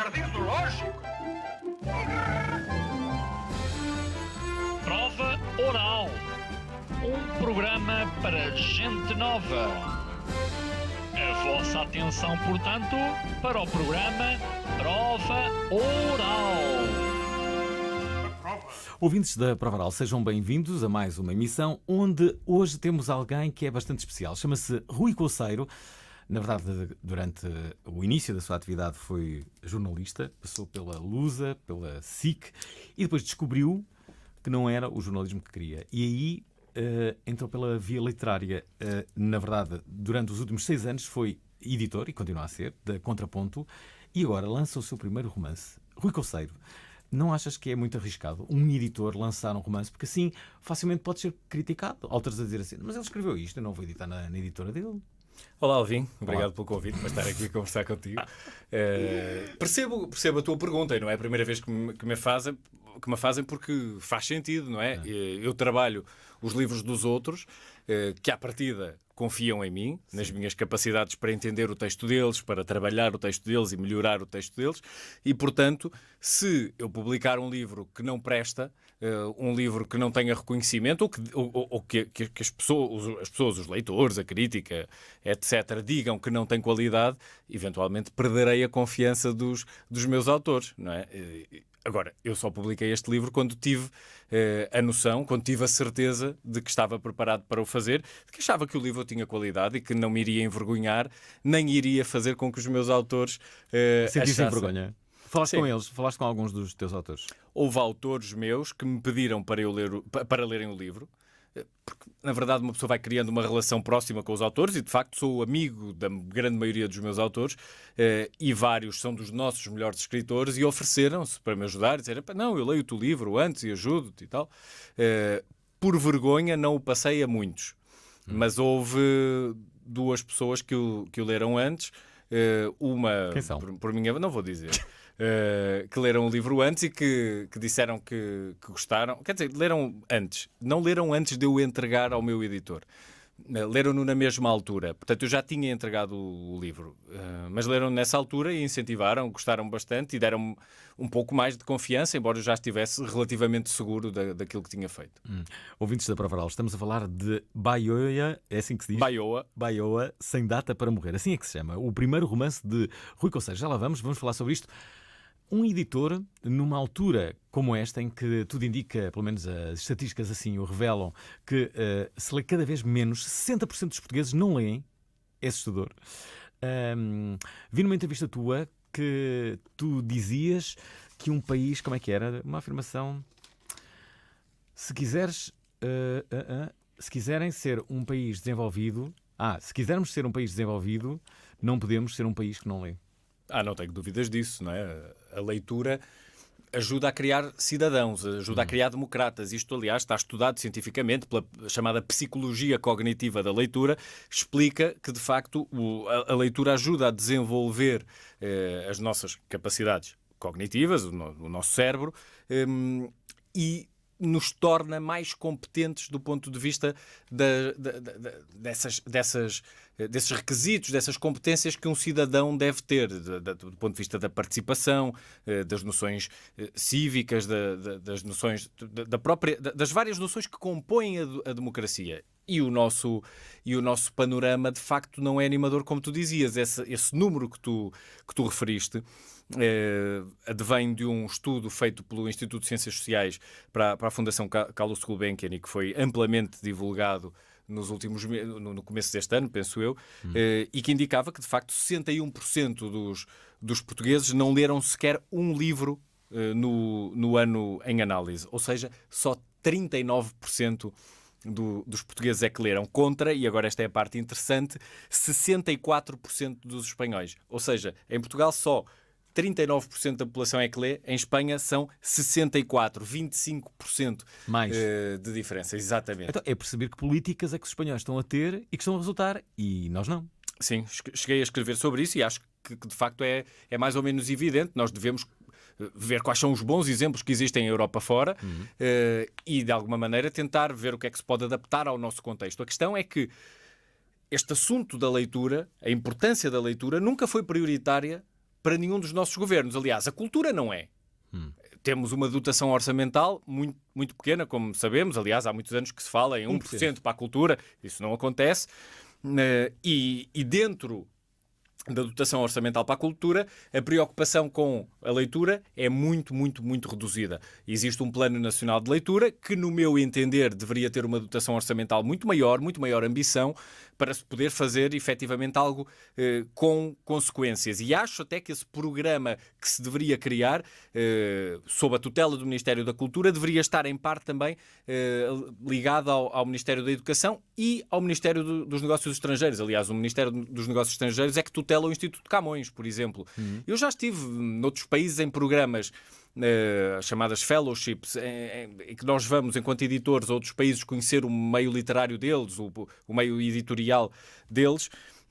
jardim zoológico? Prova Oral. Um programa para gente nova. A vossa atenção, portanto, para o programa Prova Oral. Ouvintes da Prova Oral, sejam bem-vindos a mais uma emissão onde hoje temos alguém que é bastante especial. Chama-se Rui Coceiro. Na verdade, durante o início da sua atividade foi jornalista, passou pela Lusa, pela SIC e depois descobriu que não era o jornalismo que queria. E aí Uh, entrou pela via literária. Uh, na verdade, durante os últimos seis anos foi editor, e continua a ser, da Contraponto, e agora lança o seu primeiro romance, Rui Conceiro. Não achas que é muito arriscado um editor lançar um romance? Porque assim, facilmente pode ser criticado. Autores a dizer assim, mas ele escreveu isto, eu não vou editar na, na editora dele. Olá, Alvin. Obrigado Olá. pelo convite para estar aqui a conversar contigo. Uh, percebo, percebo a tua pergunta e não é a primeira vez que me, que me, fazem, que me fazem porque faz sentido, não é? é. Eh, eu trabalho os livros dos outros, eh, que à partida confiam em mim, Sim. nas minhas capacidades para entender o texto deles, para trabalhar o texto deles e melhorar o texto deles, e portanto, se eu publicar um livro que não presta, eh, um livro que não tenha reconhecimento, ou que, ou, ou que, que as, pessoas, as pessoas, os leitores, a crítica, etc., digam que não tem qualidade, eventualmente perderei a confiança dos, dos meus autores, não é? Eh, Agora, eu só publiquei este livro quando tive eh, a noção, quando tive a certeza de que estava preparado para o fazer, de que achava que o livro tinha qualidade e que não me iria envergonhar, nem iria fazer com que os meus autores. Eh, Sentissem achassem... vergonha. Falaste Sim. com eles, falaste com alguns dos teus autores. Houve autores meus que me pediram para eu ler, para lerem o livro porque na verdade uma pessoa vai criando uma relação próxima com os autores e de facto sou amigo da grande maioria dos meus autores eh, e vários são dos nossos melhores escritores e ofereceram-se para me ajudar, disseram, não, eu leio o teu livro antes e ajudo-te e tal. Eh, por vergonha não o passei a muitos, hum. mas houve duas pessoas que o, que o leram antes, eh, uma Quem são? Por, por minha não vou dizer. Eh, que leram o livro antes e que, que disseram que, que, gostaram. Quer dizer, leram antes. Não leram antes de eu entregar ao meu editor. Eh, leram-no na mesma altura. Portanto, eu já tinha entregado o, livro. Eh, mas leram nessa altura e incentivaram, gostaram bastante e deram um pouco mais de confiança, embora eu já estivesse relativamente seguro da, daquilo que tinha feito. Hum. Ouvintes da Provaral, estamos a falar de Baioia, é assim que se diz? Baioa. Baioa, Sem Data para Morrer. Assim é que se chama. O primeiro romance de Rui Conselho. Já lá vamos, vamos falar sobre isto. Um editor, numa altura como esta, em que tudo indica, pelo menos as estatísticas assim o revelam, que uh, se lê cada vez menos, 60% dos portugueses não leem, é assustador. Um, vi numa entrevista tua que tu dizias que um país, como é que era? Uma afirmação. Se quiseres. Uh, uh, se quiserem ser um país desenvolvido. Ah, se quisermos ser um país desenvolvido, não podemos ser um país que não lê. Ah, não tenho dúvidas disso, não é? A leitura ajuda a criar cidadãos, ajuda a uhum. criar democratas. Isto, aliás, está estudado cientificamente pela chamada psicologia cognitiva da leitura, explica que, de facto, a, leitura ajuda a desenvolver eh, as nossas capacidades cognitivas, o, no, o nosso cérebro, eh, e nos torna mais competentes do ponto de vista dessas, dessas eh, desses requisitos, dessas competências que um cidadão deve ter, do ponto de vista da participação, eh, das noções eh, cívicas, das noções da própria, das várias noções que compõem a democracia. E o nosso e o nosso panorama de facto não é animador, como tu dizias. Esse, esse número que tu que tu referiste advém de um estudo feito pelo Instituto de Ciências Sociais para, para a Fundação Carlos Gulbenkian e que foi amplamente divulgado nos últimos no começo deste ano, penso eu, hum. Eh, e que indicava que de facto 61% dos, dos portugueses não leram sequer um livro eh, no, no ano em análise, ou seja, só 39% do, dos portugueses é que leram contra, e agora esta é a parte interessante, 64% dos espanhóis. Ou seja, em Portugal só 39% da população é que lê. em Espanha são 64, 25% Mais. Eh, de diferença, exatamente. Então, é perceber que políticas é que os espanhóis estão a ter e que estão a resultar, e nós não. Sim, cheguei a escrever sobre isso e acho que, de facto é, é mais ou menos evidente. Nós devemos eh, ver quais são os bons exemplos que existem em Europa fora uhum. Eh, e, de alguma maneira, tentar ver o que é que se pode adaptar ao nosso contexto. A questão é que este assunto da leitura, a importância da leitura, nunca foi prioritária para nenhum dos nossos governos. Aliás, a cultura não é. Hum. Temos uma dotação orçamental muito, muito pequena, como sabemos. Aliás, há muitos anos que se fala em 1%, para a cultura, isso não acontece. Eh, e, e dentro da dotação orçamental para a cultura, a preocupação com a leitura é muito, muito, muito reduzida. Existe um Plano Nacional de Leitura que, no meu entender, deveria ter uma dotação orçamental muito maior, muito maior ambição, para se poder fazer efetivamente algo eh, com consequências. E acho até que esse programa que se deveria criar, eh, sob a tutela do Ministério da Cultura, deveria estar em parte também eh, ligado ao, ao, Ministério da Educação e ao Ministério do, dos Negócios Estrangeiros. Aliás, o Ministério dos Negócios Estrangeiros é que tutela o Instituto de Camões, por exemplo. Uhum. Eu já estive noutros países em programas as eh, chamadas fellowships, em, que nós vamos, enquanto editores a outros países, conhecer o meio literário deles, o, meio editorial deles.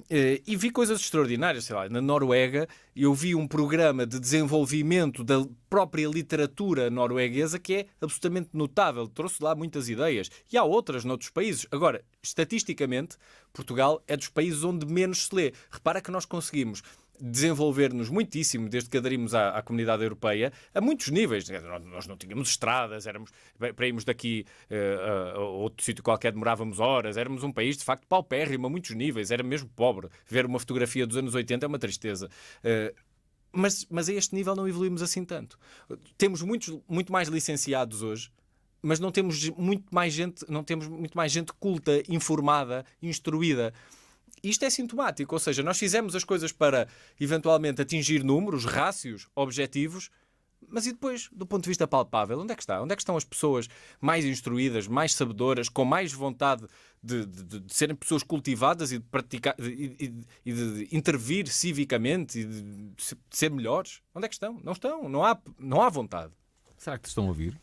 Eh, e vi coisas extraordinárias, sei lá, na Noruega eu vi um programa de desenvolvimento da própria literatura norueguesa que é absolutamente notável, trouxe lá muitas ideias. E há outras noutros países. Agora, estatisticamente, Portugal é dos países onde menos se lê. Repara que nós conseguimos desenvolver-nos muitíssimo desde que aderimos à, à, comunidade europeia, a muitos níveis. Nós não tínhamos estradas, éramos, para irmos daqui uh, a outro sítio qualquer demorávamos horas, éramos um país de facto paupérrimo a muitos níveis, era mesmo pobre. Ver uma fotografia dos anos 80 é uma tristeza. Uh, mas, mas a este nível não evoluímos assim tanto. Temos muitos, muito mais licenciados hoje mas não temos muito mais gente, não temos muito mais gente culta, informada, instruída isto é sintomático, ou seja, nós fizemos as coisas para eventualmente atingir números, rácios, objetivos, mas e depois, do ponto de vista palpável, onde é que está? Onde é que estão as pessoas mais instruídas, mais sabedoras, com mais vontade de, de, de serem pessoas cultivadas e de praticar e, e, de intervir civicamente e de, ser melhores? Onde é que estão? Não estão, não há, não há vontade. Será que te estão a ouvir?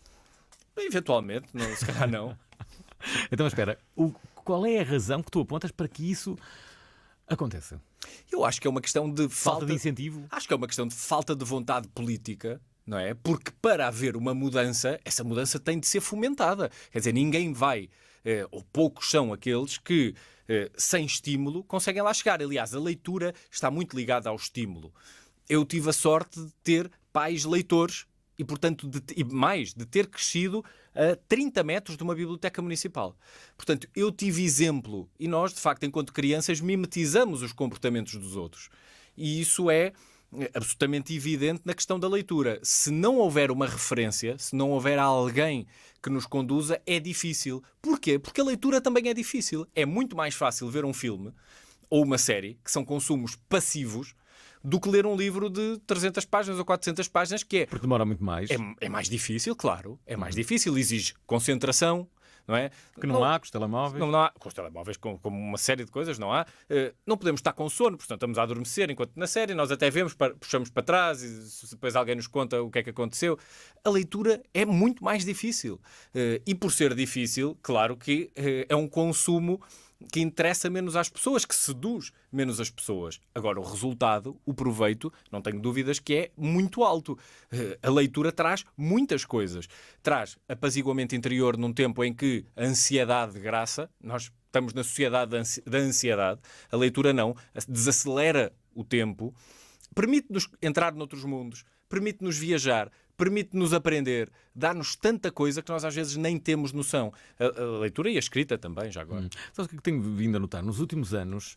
Eventualmente, não, se calhar não. então espera, o, qual é a razão que tu apontas para que isso aconteça? Eu acho que é uma questão de falta, falta de incentivo. Acho que é uma questão de falta de vontade política não é? Porque para haver uma mudança, essa mudança tem de ser fomentada. Quer dizer, ninguém vai, eh, ou poucos são aqueles que, eh, sem estímulo, conseguem lá chegar. Aliás, a leitura está muito ligada ao estímulo. Eu tive a sorte de ter pais leitores e, portanto, de, e mais, de ter crescido a 30 metros de uma biblioteca municipal. Portanto, eu tive exemplo e nós, de facto, enquanto crianças, mimetizamos os comportamentos dos outros. E isso é eh, absolutamente evidente na questão da leitura. Se não houver uma referência, se não houver alguém que nos conduza, é difícil. Porquê? Porque a leitura também é difícil. É muito mais fácil ver um filme ou uma série, que são consumos passivos, do que ler um livro de 300 páginas ou 400 páginas, que é. Porque demora muito mais. É, é mais difícil, claro. É mais difícil, exige concentração, não é? Que não, não há com os telemóveis. Não, não há com os telemóveis, como com uma série de coisas, não há. Uh, não podemos estar com sono, portanto estamos a adormecer enquanto na série, nós até vemos, puxamos para trás e depois alguém nos conta o que é que aconteceu. A leitura é muito mais difícil. Uh, e por ser difícil, claro que uh, é um consumo que interessa menos às pessoas, que seduz menos as pessoas. Agora, o resultado, o proveito, não tenho dúvidas que é muito alto. Eh, a leitura traz muitas coisas. Traz apaziguamento interior num tempo em que a ansiedade graça, nós estamos na sociedade da ansiedade, a leitura não, desacelera o tempo, permite-nos entrar noutros mundos, permite-nos viajar, permite-nos aprender, dá-nos tanta coisa que nós às vezes nem temos noção. A, a leitura e a escrita também, já agora. Hum. Sabe o é que tenho vindo a notar? Nos últimos anos,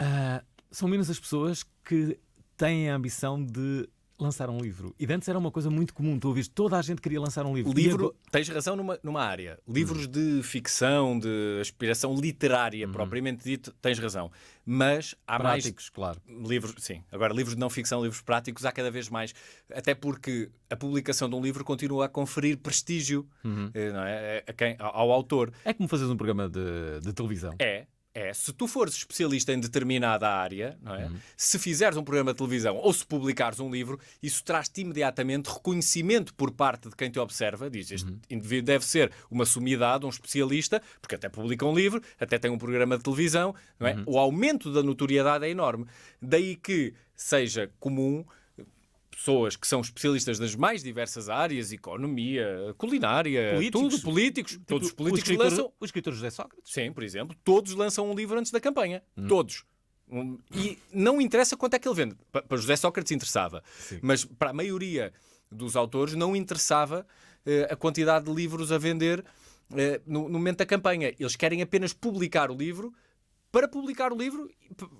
uh, são menos as pessoas que têm a ambição de lançar um livro. E antes era uma coisa muito comum. Tu ouviste, toda a gente queria lançar um livro. Livro, agora... tens razão numa, numa área. Livros hum. de ficção, de aspiração literária, uhum. propriamente dito, tens razão. Mas há práticos, mais. claro. Livros, sim. Agora, livros de não ficção, livros práticos, há cada vez mais. Até porque a publicação de um livro continua a conferir prestígio uhum. Eh, não é? a quem, ao, ao autor. É como fazes um programa de, de televisão. É é, se tu fores especialista em determinada área, não é? Uhum. Se fizeres um programa de televisão ou se publicares um livro, isso traz-te imediatamente reconhecimento por parte de quem te observa. Diz, este uhum. indivíduo deve ser uma sumidade, um especialista, porque até publica um livro, até tem um programa de televisão, não é? Uhum. O aumento da notoriedade é enorme. Daí que seja comum pessoas que são especialistas das mais diversas áreas, economia, culinária, políticos. tudo, políticos, tipo, todos os políticos o lançam... O escritor José Sócrates? Sim, por exemplo. Todos lançam um livro antes da campanha. Hum. Todos. E não interessa quanto é que ele vende. Para José Sócrates interessava. Sim. Mas para a maioria dos autores não interessava uh, a quantidade de livros a vender uh, no, no momento da campanha. Eles querem apenas publicar o livro para publicar o livro,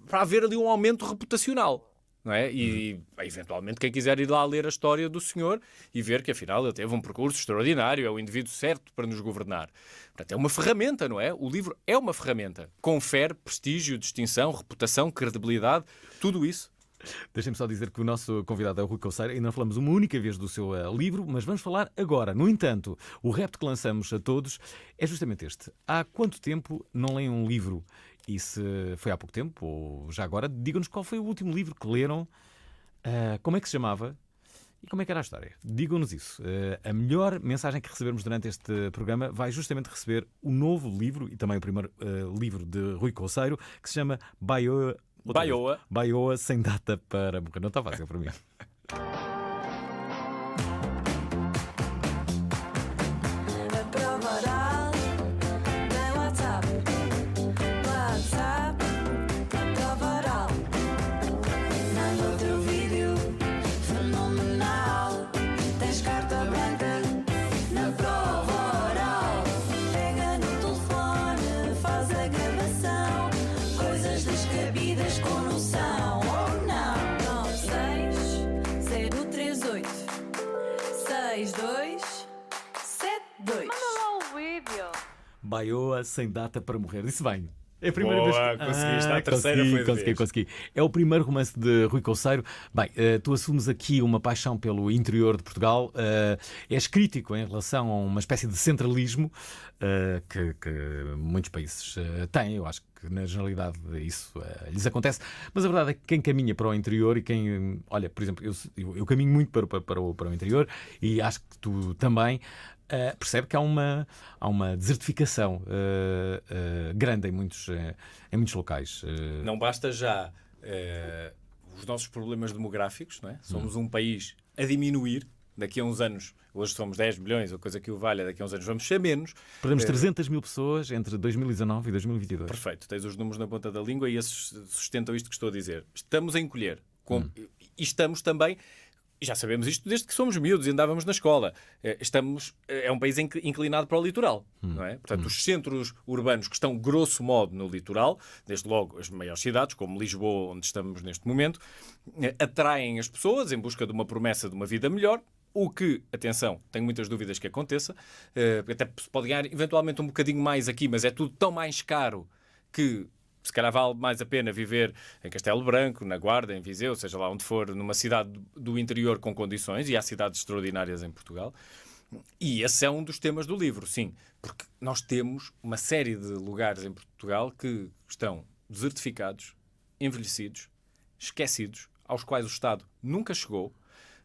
para haver ali um aumento reputacional não é? E uhum. eventualmente quem quiser ir lá ler a história do senhor e ver que afinal ele teve um percurso extraordinário, é o indivíduo certo para nos governar. Portanto, é uma ferramenta, não é? O livro é uma ferramenta. Confere prestígio, distinção, reputação, credibilidade, tudo isso. Deixem-me só dizer que o nosso convidado é o Rui Calceira e não falamos uma única vez do seu uh, livro, mas vamos falar agora. No entanto, o repto que lançamos a todos é justamente este. Há quanto tempo não leem um livro? E se foi há pouco tempo, ou já agora, digam-nos qual foi o último livro que leram, uh, como é que se chamava e como é que era a história. Digam-nos isso. Uh, a melhor mensagem que recebermos durante este programa vai justamente receber o novo livro e também o primeiro uh, livro de Rui Conceiro, que se chama Baioa. Baioa. Baioa sem data para morrer. Não está fácil para mim. Baioa sem data para morrer. Disse bem. É a primeira Boa, vez que... Ah, a terceira consegui, foi consegui, vez. consegui. É o primeiro romance de Rui Couceiro. Bem, eh, tu assumes aqui uma paixão pelo interior de Portugal. Eh, és crítico em relação a uma espécie de centralismo eh, que, que, muitos países têm. Eu acho que na generalidade isso lhes acontece. Mas a verdade é que quem caminha para o interior e quem... Olha, por exemplo, eu, eu, eu caminho muito para, para, para, o, para o interior e acho que tu também uh, percebe que há uma, há uma desertificação uh, grande em muitos, em muitos locais. Não basta já os nossos problemas demográficos, não é? somos hum. um país a diminuir, daqui a uns anos, hoje somos 10 milhões, ou coisa que o valha, daqui a uns anos vamos ser menos. Perdemos 300 mil pessoas entre 2019 e 2022. Perfeito, tens os números na ponta da língua e esses sustentam isto que estou a dizer. Estamos a encolher. Com... Hum. E estamos também já sabemos isto desde que somos miúdos e andávamos na escola. Eh, estamos, eh, é um país inclinado para o litoral, hum. não é? Portanto, hum. os centros urbanos que estão grosso modo no litoral, desde logo as maiores cidades, como Lisboa, onde estamos neste momento, eh, atraem as pessoas em busca de uma promessa de uma vida melhor, o que, atenção, tenho muitas dúvidas que aconteça, até se pode ganhar eventualmente um bocadinho mais aqui, mas é tudo tão mais caro que se calhar vale mais a pena viver em Castelo Branco, na Guarda, em Viseu, seja lá onde for, numa cidade do interior com condições, e há cidades extraordinárias em Portugal. E esse é um dos temas do livro, sim, porque nós temos uma série de lugares em Portugal que estão desertificados, envelhecidos, esquecidos, aos quais o Estado nunca chegou.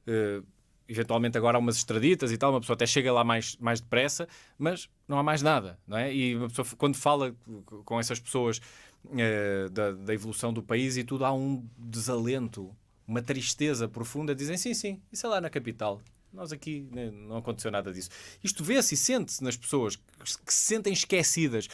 Uh, eventualmente agora há umas estraditas e tal, uma pessoa até chega lá mais, mais depressa, mas não há mais nada, não é? E uma pessoa, quando fala com essas pessoas eh, da, da, evolução do país e tudo, há um desalento, uma tristeza profunda. Dizem sim, sim, isso é lá na capital. Nós aqui né, não aconteceu nada disso. Isto vê-se e sente-se nas pessoas que, se sentem esquecidas,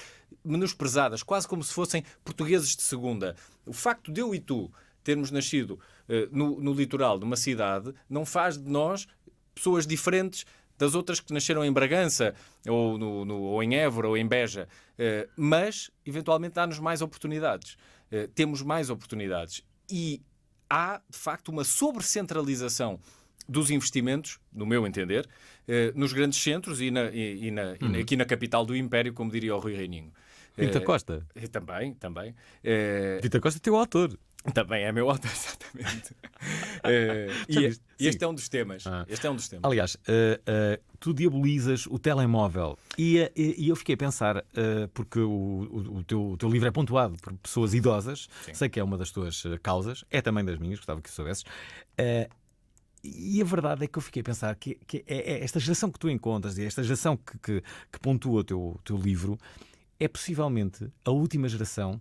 menosprezadas, quase como se fossem portugueses de segunda. O facto de eu e tu termos nascido uh, no, no litoral de uma cidade não faz de nós pessoas diferentes das outras que nasceram em Bragança, ou, no, no, ou em Évora, ou em Beja. Eh, mas, eventualmente, dá-nos mais oportunidades. Eh, temos mais oportunidades. E há, de facto, uma sobrecentralização dos investimentos, no meu entender, eh, nos grandes centros e, na, e, na, e uhum. aqui na capital do Império, como diria o Rui Reininho. Vita Costa. Uh, também, também. Uh, Costa é teu autor. Também é meu autor, exatamente. uh, e este, este é um dos temas. Ah. Este é um dos temas. Aliás, uh, uh, tu diabolizas o telemóvel e, e eu fiquei a pensar, porque o, o, o, teu, o, teu, livro é pontuado por pessoas idosas, Sim. sei que é uma das tuas causas, é também das minhas, gostava que soubesses. E a verdade é que eu fiquei a pensar que, que é, é, esta geração que tu encontras e esta geração que, que, que pontua o teu, teu livro é possivelmente a última geração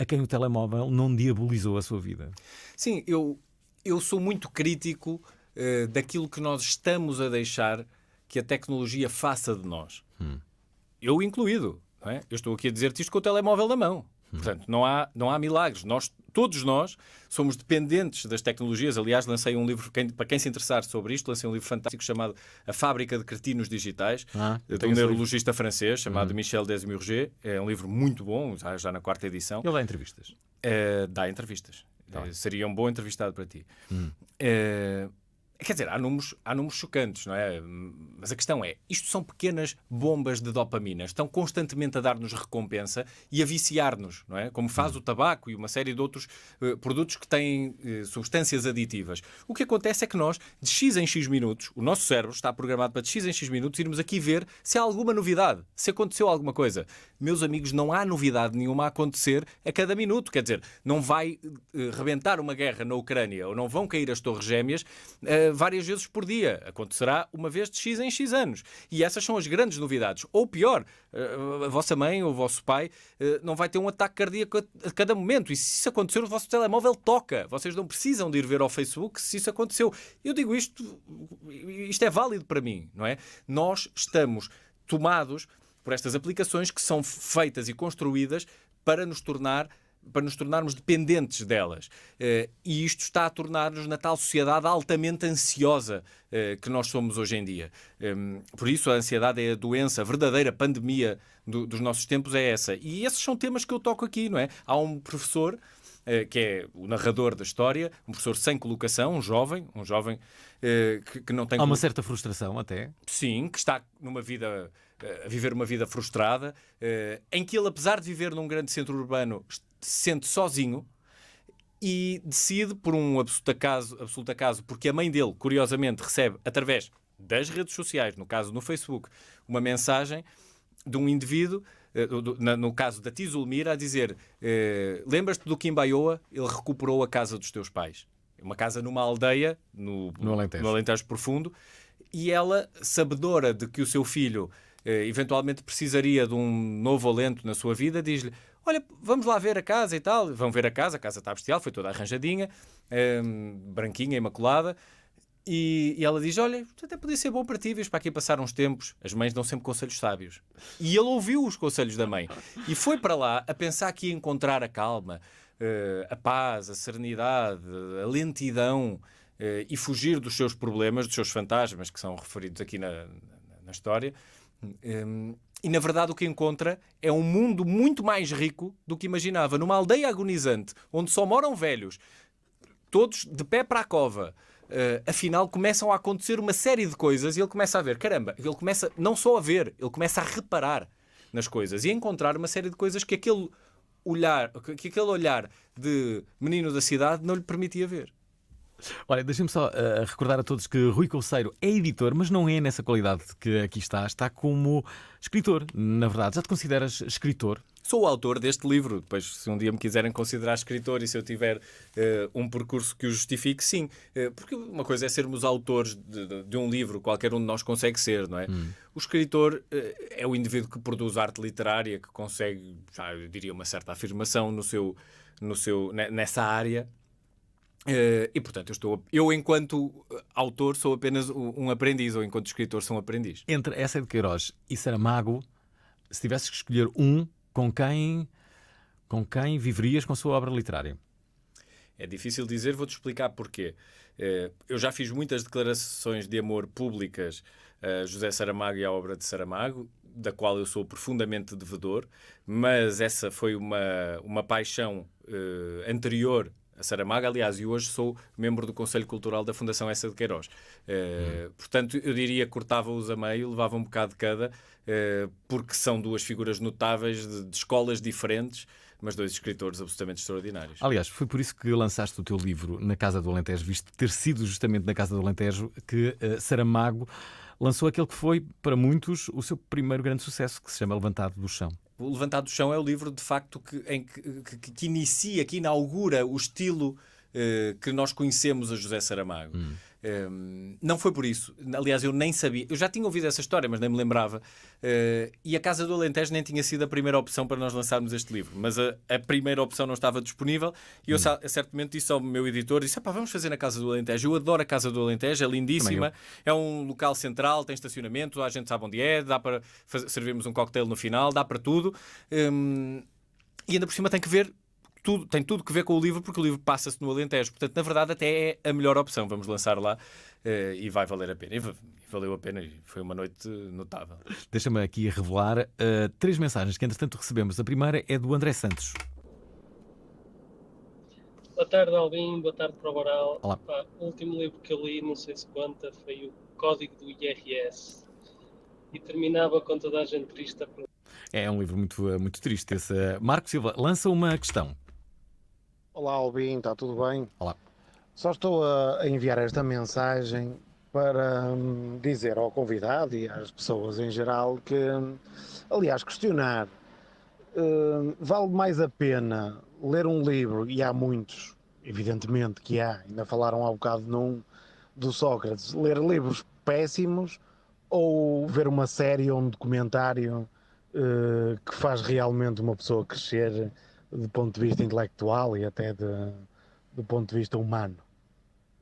a quem o telemóvel não diabolizou a sua vida. Sim, eu, eu sou muito crítico uh, daquilo que nós estamos a deixar que a tecnologia faça de nós. Hum. Eu incluído. É? Eu estou aqui a dizer-te isto com o telemóvel na mão. Portanto, não há, não há milagres. Nós, todos nós somos dependentes das tecnologias. Aliás, lancei um livro, quem, para quem se interessar sobre isto, lancei um livro fantástico chamado A Fábrica de Cretinos Digitais, ah, eh, de um neurologista francês chamado uhum. Michel Desmurger. É um livro muito bom, já, já na quarta edição. Ele dá entrevistas? É, dá entrevistas. Tá. É, seria um bom entrevistado para ti. É, Quer dizer, há números, há números chocantes, não é? Mas a questão é: isto são pequenas bombas de dopamina, estão constantemente a dar-nos recompensa e a viciar-nos, não é? Como faz o tabaco e uma série de outros uh, produtos que têm uh, substâncias aditivas. O que acontece é que nós, de X em X minutos, o nosso cérebro está programado para de X em X minutos irmos aqui ver se há alguma novidade, se aconteceu alguma coisa. Meus amigos, não há novidade nenhuma a acontecer a cada minuto. Quer dizer, não vai uh, rebentar uma guerra na Ucrânia ou não vão cair as Torres Gêmeas. Uh, eh, várias vezes por dia. Acontecerá uma vez de X em X anos. E essas são as grandes novidades. Ou pior, eh, a vossa mãe ou o vosso pai eh, não vai ter um ataque cardíaco a cada momento. E se isso acontecer, o vosso telemóvel toca. Vocês não precisam de ir ver ao Facebook se isso aconteceu. Eu digo isto, isto é válido para mim, não é? Nós estamos tomados por estas aplicações que são feitas e construídas para nos tornar para nos tornarmos dependentes delas. Eh, e isto está a tornar-nos na tal sociedade altamente ansiosa eh, que nós somos hoje em dia. Ehm, por isso, a ansiedade é a doença, a verdadeira pandemia dos nossos tempos é essa. E esses são temas que eu toco aqui, não é? Há um professor eh, que é o narrador da história, um professor sem colocação, um jovem, um jovem que, não tem... Há uma certa frustração até. Sim, que está numa vida... a viver uma vida frustrada, em que ele, apesar de viver num grande centro urbano, se sente sozinho e decide, por um absoluto acaso, absoluto acaso, porque a mãe dele, curiosamente, recebe através das redes sociais, no caso no Facebook, uma mensagem de um indivíduo, eh, no caso da Tizulmira, a dizer: eh, Lembras-te do Kim Baioa? Ele recuperou a casa dos teus pais. Uma casa numa aldeia, no, no, Alentejo. no Alentejo Profundo. E ela, sabedora de que o seu filho eh, eventualmente precisaria de um novo alento na sua vida, diz-lhe: Olha, vamos lá ver a casa e tal. Vão ver a casa, a casa está bestial, foi toda arranjadinha, hum, branquinha, imaculada. E, e, ela diz: Olha, até podia ser bom para ti, vês para aqui passar uns tempos. As mães dão sempre conselhos sábios. E ele ouviu os conselhos da mãe e foi para lá a pensar que ia encontrar a calma, eh, a paz, a serenidade, a lentidão eh, e fugir dos seus problemas, dos seus fantasmas, que são referidos aqui na, na, na história. Hum, e na verdade o que encontra é um mundo muito mais rico do que imaginava. Numa aldeia agonizante, onde só moram velhos, todos de pé para a cova. Uh, afinal, começam a acontecer uma série de coisas e ele começa a ver, caramba, ele começa não só a ver, ele começa a reparar nas coisas e a encontrar uma série de coisas que aquele olhar, que aquele olhar de menino da cidade não lhe permitia ver. Olha, deixem-me só uh, recordar a todos que Rui Couceiro é editor, mas não é nessa qualidade que aqui está. Está como escritor, na verdade. Já te consideras escritor? Sou o autor deste livro. Depois, se um dia me quiserem considerar escritor e se eu tiver uh, um percurso que o justifique, sim. Uh, porque uma coisa é sermos autores de, de, um livro, qualquer um de nós consegue ser, não é? Hum. O escritor uh, é o indivíduo que produz arte literária, que consegue, já diria, uma certa afirmação no seu, no seu, nessa área Uh, e portanto, eu, estou, eu, enquanto eh, autor, sou apenas um aprendiz, ou enquanto escritor, sou um aprendiz. Entre essa de Queiroz e Saramago, se tivesses que escolher um, com quem, com quem viverias com a sua obra literária? É difícil dizer, vou-te explicar porquê. Uh, eu já fiz muitas declarações de amor públicas a José Saramago e à obra de Saramago, da qual eu sou profundamente devedor, mas essa foi uma, uma paixão uh, anterior a Saramago, aliás, e hoje sou membro do Conselho Cultural da Fundação Essa de Queiroz. Uh, hum. Portanto, eu diria que cortava-os a meio, levava um bocado de cada, uh, porque são duas figuras notáveis de, de escolas diferentes mas dois escritores absolutamente extraordinários. Aliás, foi por isso que lançaste o teu livro na Casa do Alentejo, visto ter sido justamente na Casa do Alentejo que uh, Saramago lançou aquele que foi, para muitos, o seu primeiro grande sucesso, que se chama Levantado do Chão. Levantado do Chão é o livro, de facto, que, em, que, que, que inicia, que inaugura o estilo eh, que nós conhecemos a José Saramago. Hum. Um, ehm, não foi por isso. Aliás, eu nem sabia. Eu já tinha ouvido essa história, mas nem me lembrava. Uh, e a Casa do Alentejo nem tinha sido a primeira opção para nós lançarmos este livro. Mas a, a primeira opção não estava disponível. E eu hum. certamente disse ao meu editor: disse, vamos fazer na Casa do Alentejo. Eu adoro a Casa do Alentejo, é lindíssima. É um local central, tem estacionamento, a gente sabe onde é, dá para fazer, servirmos um cocktail no final, dá para tudo. Um, ehm, e ainda por cima tem que ver tudo, tem tudo que ver com o livro, porque o livro passa-se no Alentejo. Portanto, na verdade, até é a melhor opção. Vamos lançar lá uh, e vai valer a pena. E, valeu a pena e foi uma noite notável. Deixa-me aqui revelar uh, três mensagens que, entretanto, recebemos. A primeira é do André Santos. Boa tarde, Albin. Boa tarde para o Baral. Olá. Pá, o último livro que eu li, não sei se conta, foi o Código do IRS. E terminava com toda a gente triste a é um livro muito, eh, muito triste. Esse. Marco Silva lança uma questão. Olá, Albin, está tudo bem? Olá. Só estou a enviar esta mensagem para hum, dizer ao convidado e às pessoas em geral que, hum, aliás, questionar uh, vale mais a pena ler um livro, e há muitos, evidentemente que há, ainda falaram há um bocado num do Sócrates, ler livros péssimos ou ver uma série ou um documentário uh, que faz realmente uma pessoa crescer do ponto de vista intelectual e até de, do ponto de vista humano.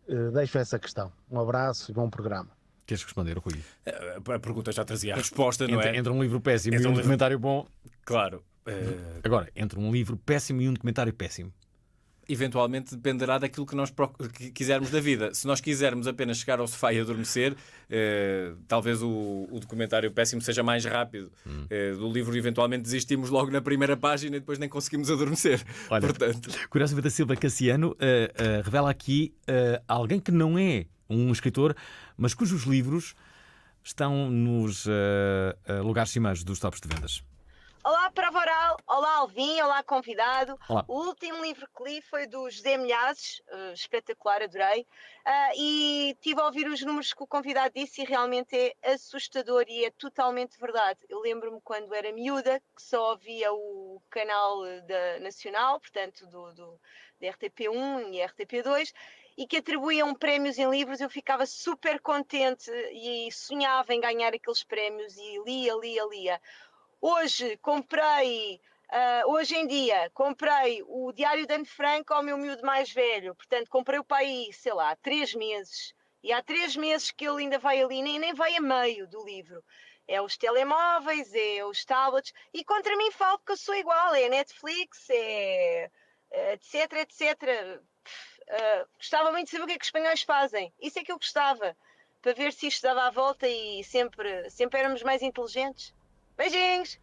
Eh, deixo essa questão. Um abraço e bom programa. Queres responder, Rui? Eh, a pergunta já trazia a resposta, não entre, é? Entre um livro péssimo entre e um, um livro... documentário bom. Claro. Eh, Agora, entre um livro péssimo e um documentário péssimo eventualmente dependerá daquilo que nós quisermos da vida. Se nós quisermos apenas chegar ao sofá e adormecer, eh, talvez o, o, documentário péssimo seja mais rápido. Hum. Eh, do livro, eventualmente, desistimos logo na primeira página e depois nem conseguimos adormecer. Olha, Portanto... Curiosamente, a Silva Cassiano uh, uh, revela aqui uh, alguém que não é um escritor, mas cujos livros estão nos lugares cimeiros dos tops de vendas. Olá, Prova Oral. Olá, Alvin. Olá, convidado. Olá. O último livro que li foi do José Milhazes, uh, espetacular, adorei. Uh, e tive a ouvir os números que o convidado disse e realmente é assustador e é totalmente verdade. Eu lembro-me quando era miúda que só ouvia o canal eh, da Nacional, portanto, do, do RTP1 e RTP2, e que atribuíam prémios em livros, eu ficava super contente e sonhava em ganhar aqueles prémios e lia, lia, lia. Hoje comprei, uh, hoje em dia, comprei o Diário de Anne Frank ao meu miúdo mais velho. Portanto, comprei o pai, sei lá, há três meses. E há três meses que ele ainda vai ali, nem, nem vai a meio do livro. É os telemóveis, é os tablets. E contra mim falo porque eu sou igual. É Netflix, é etc, etc. Uh, gostava muito de saber o que é que os espanhóis fazem. Isso é que eu gostava, para ver se isto dava a volta e sempre, sempre éramos mais inteligentes. Beijinhos!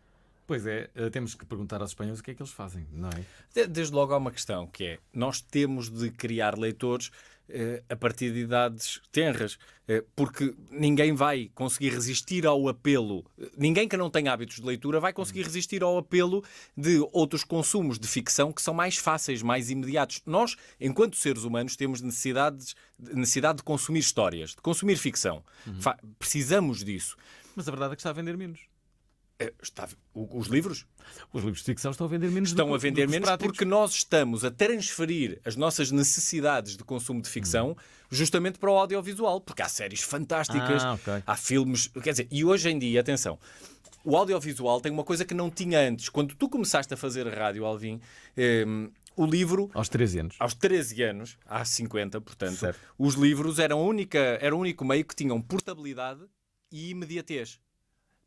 Pois é, eh, temos que perguntar aos espanhóis o que é que eles fazem, não é? Desde logo há uma questão que é: nós temos de criar leitores eh, a partir de idades tenras, eh, porque ninguém vai conseguir resistir ao apelo, eh, ninguém que não tenha hábitos de leitura vai conseguir hum. resistir ao apelo de outros consumos de ficção que são mais fáceis, mais imediatos. Nós, enquanto seres humanos, temos necessidades, necessidade de consumir histórias, de consumir ficção. Uhum. Precisamos disso. Mas a verdade é que está a vender menos. Eh, está, os livros? Os livros de ficção estão a vender menos. Estão do, a vender menos práticos. porque nós estamos a transferir as nossas necessidades de consumo de ficção hum. justamente para o audiovisual, porque há séries fantásticas, ah, okay. há filmes. Quer dizer, e hoje em dia, atenção, o audiovisual tem uma coisa que não tinha antes. Quando tu começaste a fazer rádio, Alvin, eh, o livro. Aos 13 anos. Aos 13 anos, há 50, portanto, certo. os livros eram, única, eram o único meio que tinham portabilidade e imediatez.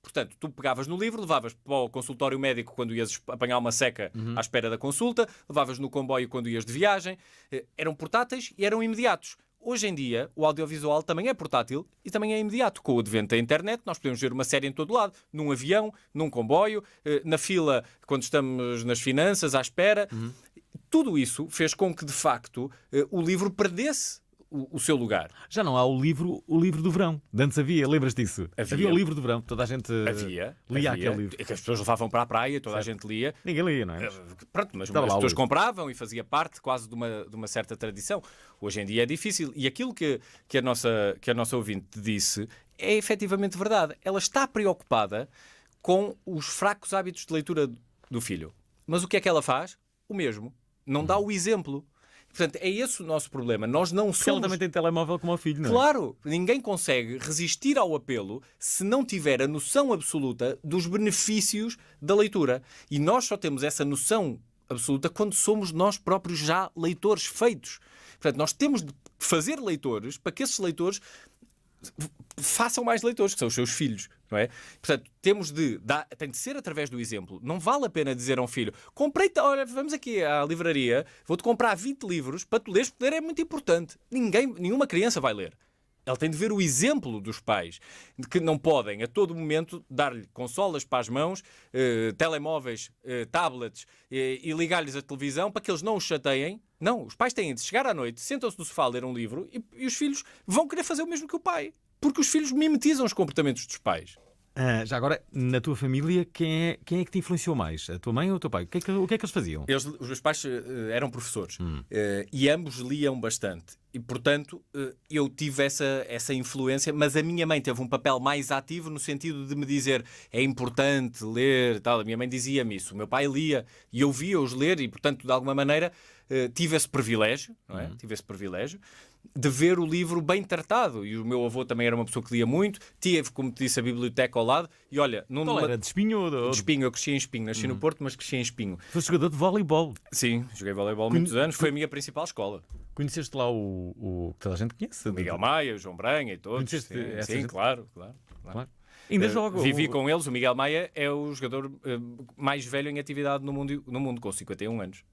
Portanto, tu pegavas no livro, levavas para o consultório médico quando ias apanhar uma seca uhum. à espera da consulta, levavas no comboio quando ias de viagem. Eh, eram portáteis e eram imediatos. Hoje em dia, o audiovisual também é portátil e também é imediato. Com o advento da internet, nós podemos ver uma série em todo lado, num avião, num comboio, eh, na fila, quando estamos nas finanças, à espera. Uhum. Tudo isso fez com que, de facto, eh, o livro perdesse o, o, seu lugar. Já não há o livro O Livro do Verão. Antes havia, lembras disso? Havia, havia o livro do verão, toda a gente eh, havia, lia havia, aquele livro. É que as pessoas levavam para a praia, toda certo. a gente lia. Ninguém lia, não é? Eh, pronto, mas Estava as pessoas compravam e fazia parte quase de uma, de uma certa tradição. Hoje em dia é difícil. E aquilo que, que, a, nossa, que a nossa ouvinte disse é efetivamente verdade. Ela está preocupada com os fracos hábitos de leitura do filho. Mas o que é que ela faz? O mesmo. Não dá o exemplo. Portanto, é esse o nosso problema. Nós não Porque somos. Ela também tem telemóvel como o filho, não é? Claro, ninguém consegue resistir ao apelo se não tiver a noção absoluta dos benefícios da leitura. E nós só temos essa noção absoluta quando somos nós próprios já leitores feitos. Portanto, nós temos de fazer leitores para que esses leitores façam mais leitores, que são os seus filhos não é? Portanto, temos de dar, tem de ser através do exemplo. Não vale a pena dizer a um filho: comprei, olha, vamos aqui à livraria, vou-te comprar 20 livros para tu leres, porque ler é muito importante. Ninguém, nenhuma criança vai ler. Ela tem de ver o exemplo dos pais, de que não podem a todo momento dar-lhe consolas para as mãos, eh, telemóveis, eh, tablets eh, e ligar-lhes a televisão para que eles não os chateiem. Não, os pais têm de chegar à noite, sentam-se no sofá a ler um livro e, e os filhos vão querer fazer o mesmo que o pai. Porque os filhos mimetizam os comportamentos dos pais. Ah, já agora, na tua família, quem é, quem é que te influenciou mais? A tua mãe ou o teu pai? O que é que, o que, é que eles faziam? Eles, os meus pais eh, eram professores hum. uh, e ambos liam bastante. E, portanto, uh, eu tive essa, essa influência, mas a minha mãe teve um papel mais ativo no sentido de me dizer é importante ler, tal. A minha mãe dizia-me isso. O meu pai lia e eu via-os ler e, portanto, de alguma maneira, tive esse privilégio, não é? Hum. Tive esse privilégio de ver o livro bem tratado. E o meu avô também era uma pessoa que lia muito, tive, como te disse, a biblioteca ao lado. E olha, não numa... era de espinho ou de... de espinho? Eu cresci em espinho, nasci uhum. no hum. Porto, mas cresci em espinho. Foi jogador de voleibol. Sim, joguei voleibol Conhe... muitos anos, foi a minha principal escola. Conheceste lá o, o que toda a gente conhece? O Miguel Maia, o João Branha e todos. Conheceste sim, sim, sim gente... claro, claro. claro. claro. Ainda uh, joga. Vivi o... com eles. O Miguel Maia é o jogador uh, mais velho em atividade no mundo, no mundo com 51 anos.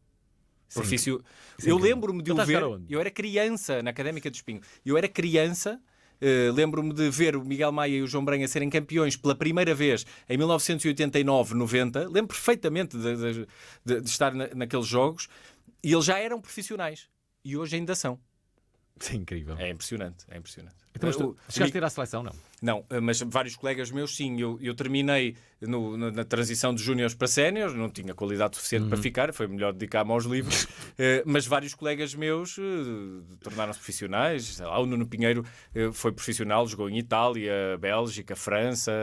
Profício. Sim, eu lembro-me de então o ver. Eu era criança na Académica do Espinho. Eu era criança. Uh, lembro-me de ver o Miguel Maia e o João Branha serem campeões pela primeira vez em 1989-90. Lembro perfeitamente de, de, de estar na, naqueles jogos e eles já eram profissionais e hoje ainda são. Isso é incrível. É impressionante, é impressionante. Então, mas tu, chegaste a ir à seleção, não? Não, eh, mas vários colegas meus, sim. Eu, eu terminei no, na, na, transição de júniores para séniores, não tinha qualidade suficiente para uhum. ficar, foi melhor dedicar-me aos livros. uh, mas vários colegas meus uh, tornaram-se profissionais. Sei lá, o Nuno Pinheiro uh, foi profissional, jogou em Itália, Bélgica, França,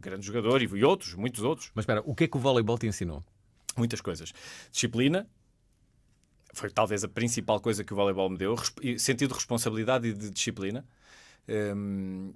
grande jogador e, e outros, muitos outros. Mas espera, o que é que o voleibol te ensinou? Muitas coisas. Disciplina, foi talvez a principal coisa que o voleibol me deu, sentido de responsabilidade e de disciplina. Um,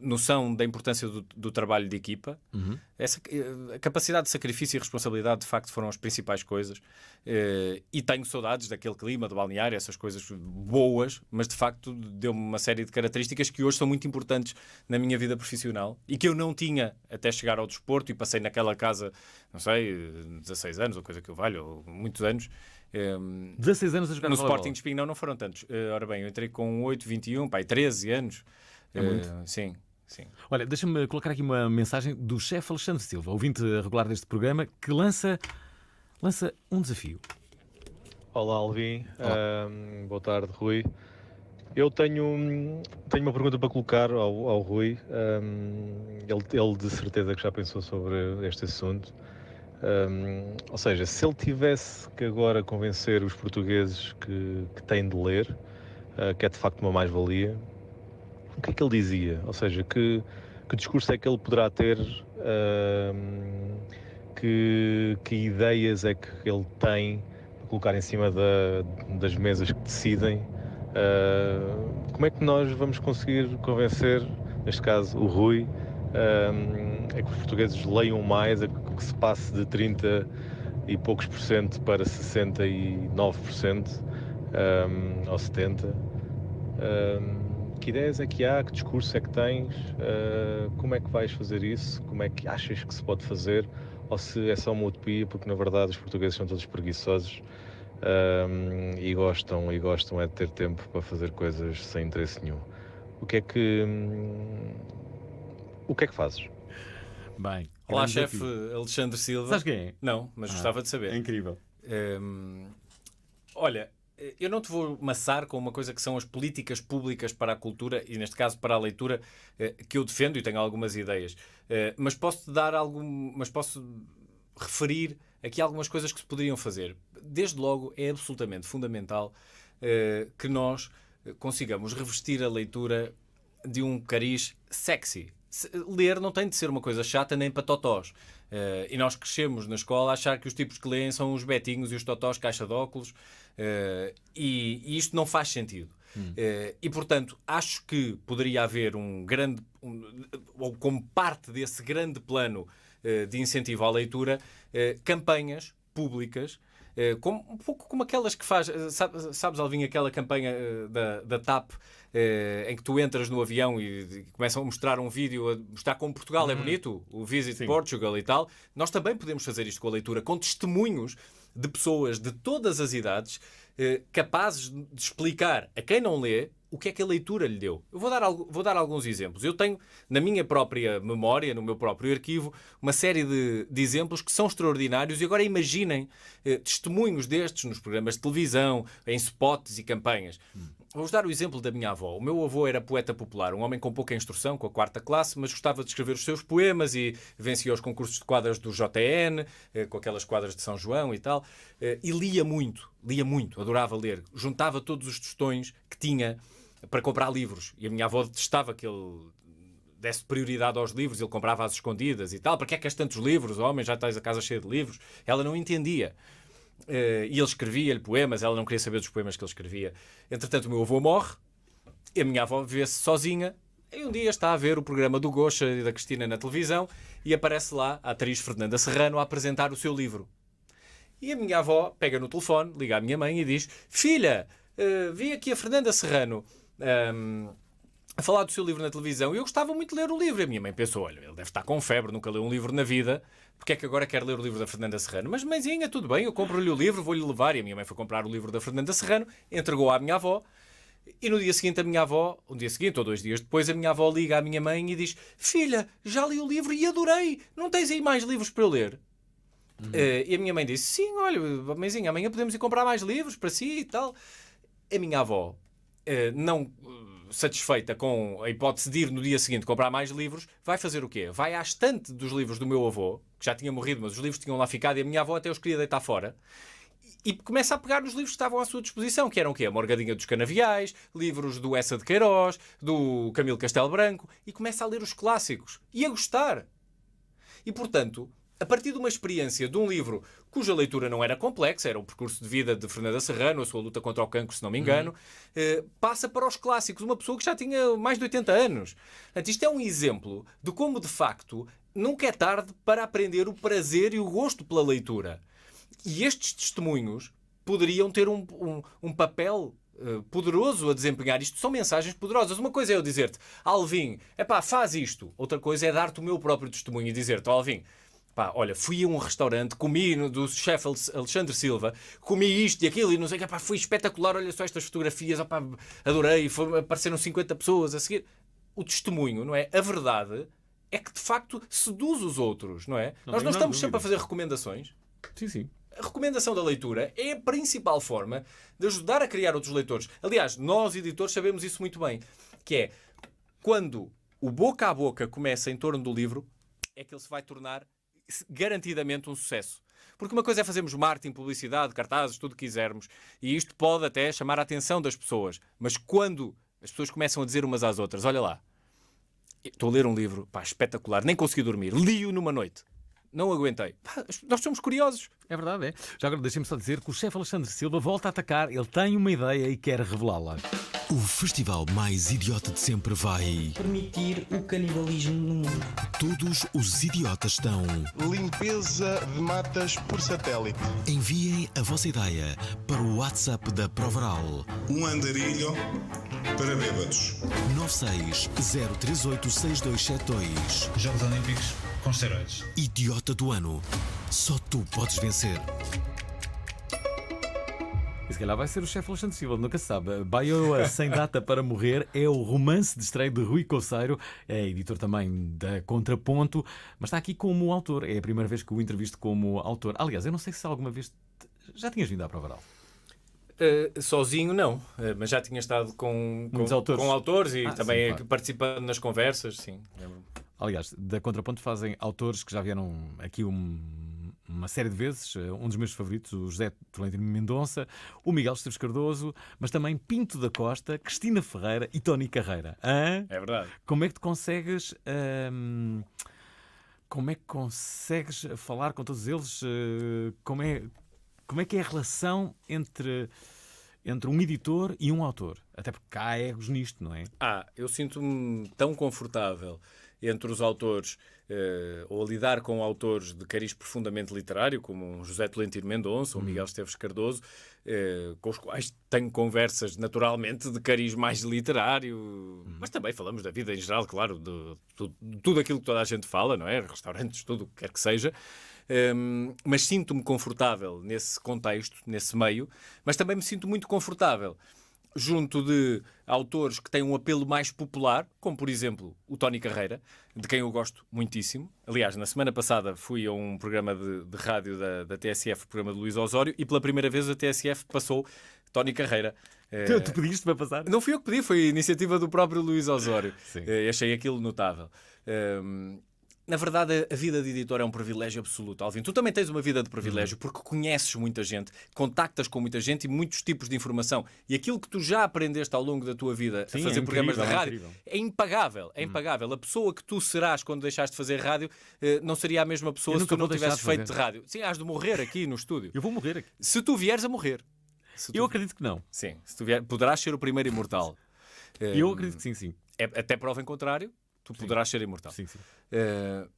noção da importância do, do trabalho de equipa. Uhum. Essa, eh, a capacidade de sacrifício e responsabilidade, de facto, foram as principais coisas. Eh, e tenho saudades daquele clima, do balneário, essas coisas boas, mas de facto deu-me uma série de características que hoje são muito importantes na minha vida profissional e que eu não tinha até chegar ao desporto e passei naquela casa, não sei, 16 anos ou coisa que eu valho, ou muitos anos. Um, ehm, 16 anos a jogar no Sporting de Espinho, não, não foram tantos. Uh, ora bem, eu entrei com 8, 21, pai, 13 anos. É uh, sim, Sim. Olha, deixa-me colocar aqui uma mensagem do chefe Alexandre Silva, ouvinte regular deste programa, que lança, lança um desafio. Olá, Alvin. Olá. Um, boa tarde, Rui. Eu tenho, tenho uma pergunta para colocar ao, ao Rui. Um, ele, ele, de certeza, que já pensou sobre este assunto. Um, ou seja, se ele tivesse que agora convencer os portugueses que, que têm de ler, uh, que é de facto uma mais-valia, o que é que ele dizia? Ou seja, que, que discurso é que ele poderá ter? Uh, que, que, ideias é que ele tem para colocar em cima da, das mesas que decidem? Uh, como é que nós vamos conseguir convencer, neste caso, o Rui, uh, é que os portugueses leiam mais, é que se passe de 30 e poucos por cento para 69 por cento, um, ou 70? Um, que ideias é que há, que discurso é que tens, uh, como é que vais fazer isso, como é que achas que se pode fazer, ou se é só uma utopia, porque na verdade os portugueses são todos preguiçosos ehm, e gostam e gostam é de ter tempo para fazer coisas sem interesse nenhum. O que é que hum, o que é que fazes? Bem, olá chefe Alexandre Silva. Sabes quem é? Não, mas ah, gostava de saber. É incrível. Um, ehm, olha, eh, eu não te vou maçar com uma coisa que são as políticas públicas para a cultura e, neste caso, para a leitura, eh, que eu defendo e tenho algumas ideias. Eh, mas posso dar algum. Mas posso referir aqui algumas coisas que se poderiam fazer. Desde logo, é absolutamente fundamental que nós consigamos revestir a leitura de um cariz sexy. Ler não tem de ser uma coisa chata nem para totós. Uh, e nós crescemos na escola a achar que os tipos que leem são os betinhos e os totós caixa de óculos, uh, e, e, isto não faz sentido. Hum. Uh, e portanto, acho que poderia haver um grande, um, ou como parte desse grande plano de incentivo à leitura, campanhas públicas como, um pouco como aquelas que faz, sabes, Alvin, aquela campanha da, da TAP eh, em que tu entras no avião e, começam a mostrar um vídeo, a mostrar como Portugal é uhum. bonito, o Visit Sim. Portugal e tal, nós também podemos fazer isto com a leitura, com testemunhos de pessoas de todas as idades eh, capazes de explicar a quem não lê o que é que a leitura lhe deu. Eu vou dar, vou dar alguns exemplos. Eu tenho na minha própria memória, no meu próprio arquivo, uma série de, de exemplos que são extraordinários. E agora imaginem eh, testemunhos destes nos programas de televisão, em spots e campanhas. Hum. Vou-vos dar o exemplo da minha avó. O meu avô era poeta popular, um homem com pouca instrução, com a quarta classe, mas gostava de escrever os seus poemas e vencia os concursos de quadras do JN, eh, com aquelas quadras de São João e tal, eh, e lia muito, lia muito, adorava ler. Juntava todos os tostões que tinha para comprar livros. E a minha avó detestava que ele desse prioridade aos livros, ele comprava às escondidas e tal. Para que é que és tantos livros, homem? Já tens a casa cheia de livros. Ela não entendia. Eh, e ele escrevia-lhe poemas, ela não queria saber dos poemas que ele escrevia. Entretanto, o meu avô morre, e a minha avó vê-se sozinha. E um dia está a ver o programa do Gocha e da Cristina na televisão e aparece lá a atriz Fernanda Serrano a apresentar o seu livro. E a minha avó pega no telefone, liga à minha mãe e diz: Filha, uh, vi aqui a Fernanda Serrano. Um, ehm, a falar do seu livro na televisão e eu gostava muito de ler o livro. E a minha mãe pensou: olha, ele deve estar com febre, nunca leu um livro na vida, porque é que agora quer ler o livro da Fernanda Serrano? Mas, mãezinha, tudo bem, eu compro-lhe o livro, vou-lhe levar. E a minha mãe foi comprar o livro da Fernanda Serrano, entregou à minha avó. E no dia seguinte, a minha avó, um dia seguinte ou dois dias depois, a minha avó liga à minha mãe e diz: Filha, já li o livro e adorei, não tens aí mais livros para eu ler? Uhum. Uh, e a minha mãe disse: Sim, olha, mãezinha, amanhã podemos ir comprar mais livros para si e tal. A minha avó, uh, não eh, satisfeita com a hipótese de ir no dia seguinte comprar mais livros, vai fazer o quê? Vai à estante dos livros do meu avô, que já tinha morrido, mas os livros tinham lá ficado e a minha avó até os queria deitar fora e começa a pegar nos livros que estavam à sua disposição, que eram o quê? A Morgadinha dos Canaviais, livros do Essa de Queiroz, do Camilo Castelo Branco, e começa a ler os clássicos e a gostar. E, portanto, a partir de uma experiência de um livro cuja leitura não era complexa, era o percurso de vida de Fernanda Serrano, a sua luta contra o cancro, se não me engano, uhum. Eh, passa para os clássicos, uma pessoa que já tinha mais de 80 anos. Portanto, isto é um exemplo de como, de facto, nunca é tarde para aprender o prazer e o gosto pela leitura. E estes testemunhos poderiam ter um, um, um papel eh, poderoso a desempenhar. Isto são mensagens poderosas. Uma coisa é eu dizer-te, Alvin, é pá faz isto. Outra coisa é dar-te o meu próprio testemunho e dizer-te, Alvin, pá, olha, fui a um restaurante, comi do chefe Alexandre Silva, comi isto e aquilo e não sei o que, pá, foi espetacular, olha só estas fotografias, opá, adorei, foi, apareceram 50 pessoas a seguir. O testemunho, não é? A verdade é que de facto seduz os outros, não é? Não, Nós não estamos sempre a fazer recomendações. Sim, sim. A recomendação da leitura é a principal forma de ajudar a criar outros leitores. Aliás, nós editores sabemos isso muito bem, que é quando o boca a boca começa em torno do livro, é que ele se vai tornar garantidamente um sucesso. Porque uma coisa é fazermos marketing, publicidade, cartazes, tudo o que quisermos, e isto pode até chamar a atenção das pessoas, mas quando as pessoas começam a dizer umas às outras, olha lá, Estou a ler um livro pá, espetacular, nem consegui dormir. Li-o numa noite. Não aguentei. nós somos curiosos. É verdade, é. Já agora deixem-me só dizer que o chefe Alexandre Silva volta a atacar. Ele tem uma ideia e quer revelá-la. O festival mais idiota de sempre vai permitir o canibalismo no mundo. Todos os idiotas estão. Limpeza de matas por satélite. Enviem a vossa ideia para o WhatsApp da Provaral. Um andarilho para bêbados. 960386272. Jogos Olímpicos com esteroides. Idiota do ano. Só tu podes vencer. E se calhar vai ser o chefe Alexandre Silva, nunca se sabe. Baioa Sem Data para Morrer é o romance de estreia de Rui Coceiro, é editor também da Contraponto, mas está aqui como autor. É a primeira vez que o entrevisto como autor. Aliás, eu não sei se alguma vez já tinhas vindo à Provaral. Uh, eh, sozinho não, uh, mas já tinha estado com, com, autores. com autores. e ah, também sim, claro. participando nas conversas, sim. Aliás, da Contraponto fazem autores que já vieram aqui um, uma série de vezes, eh, um dos meus favoritos, o José Tolentino Mendonça, o Miguel Esteves Cardoso, mas também Pinto da Costa, Cristina Ferreira e Tony Carreira. Hã? É verdade. Como é que tu consegues. Hum, como é que consegues falar com todos eles? Eh, como é, como é que é a relação entre, entre um editor e um autor? Até porque cá há egos nisto, não é? Ah, eu sinto-me tão confortável entre os autores, eh, ou a lidar com autores de cariz profundamente literário, como José Tolentino Mendonça ou hum. Miguel Esteves Cardoso, eh, com os quais tenho conversas naturalmente de cariz mais literário, hum. mas também falamos da vida em geral, claro, de, de, de, tudo aquilo que toda a gente fala, não é? Restaurantes, tudo o que quer que seja. Um, mas sinto-me confortável nesse contexto, nesse meio, mas também me sinto muito confortável junto de autores que têm um apelo mais popular, como por exemplo o Tony Carreira, de quem eu gosto muitíssimo. Aliás, na semana passada fui a um programa de, de rádio da, da TSF, o programa de Luís Osório, e pela primeira vez a TSF passou Tony Carreira. Eh, tu, tu pediste para passar? Não fui eu que pedi, foi iniciativa do próprio Luís Osório. Sim. Eh, achei aquilo notável. Ehm, na verdade, a vida de editor é um privilégio absoluto, Alvin. Tu também tens uma vida de privilégio uhum. porque conheces muita gente, contactas com muita gente e muitos tipos de informação. E aquilo que tu já aprendeste ao longo da tua vida Sim, a fazer é programas é incrível, de rádio é, é, impagável. É uhum. impagável. Uhum. A pessoa que tu serás quando deixaste de fazer rádio eh, não seria a mesma pessoa se tu não tivesses de feito de rádio. Sim, has de morrer aqui no estúdio. Eu vou morrer aqui. Se tu vieres a morrer. Tu... Eu acredito que não. Sim, se tu vier... poderás ser o primeiro imortal. Eu eh, acredito que sim, sim. É, até prova em contrário, tu poderás ser imortal. Sim, sim. Uh,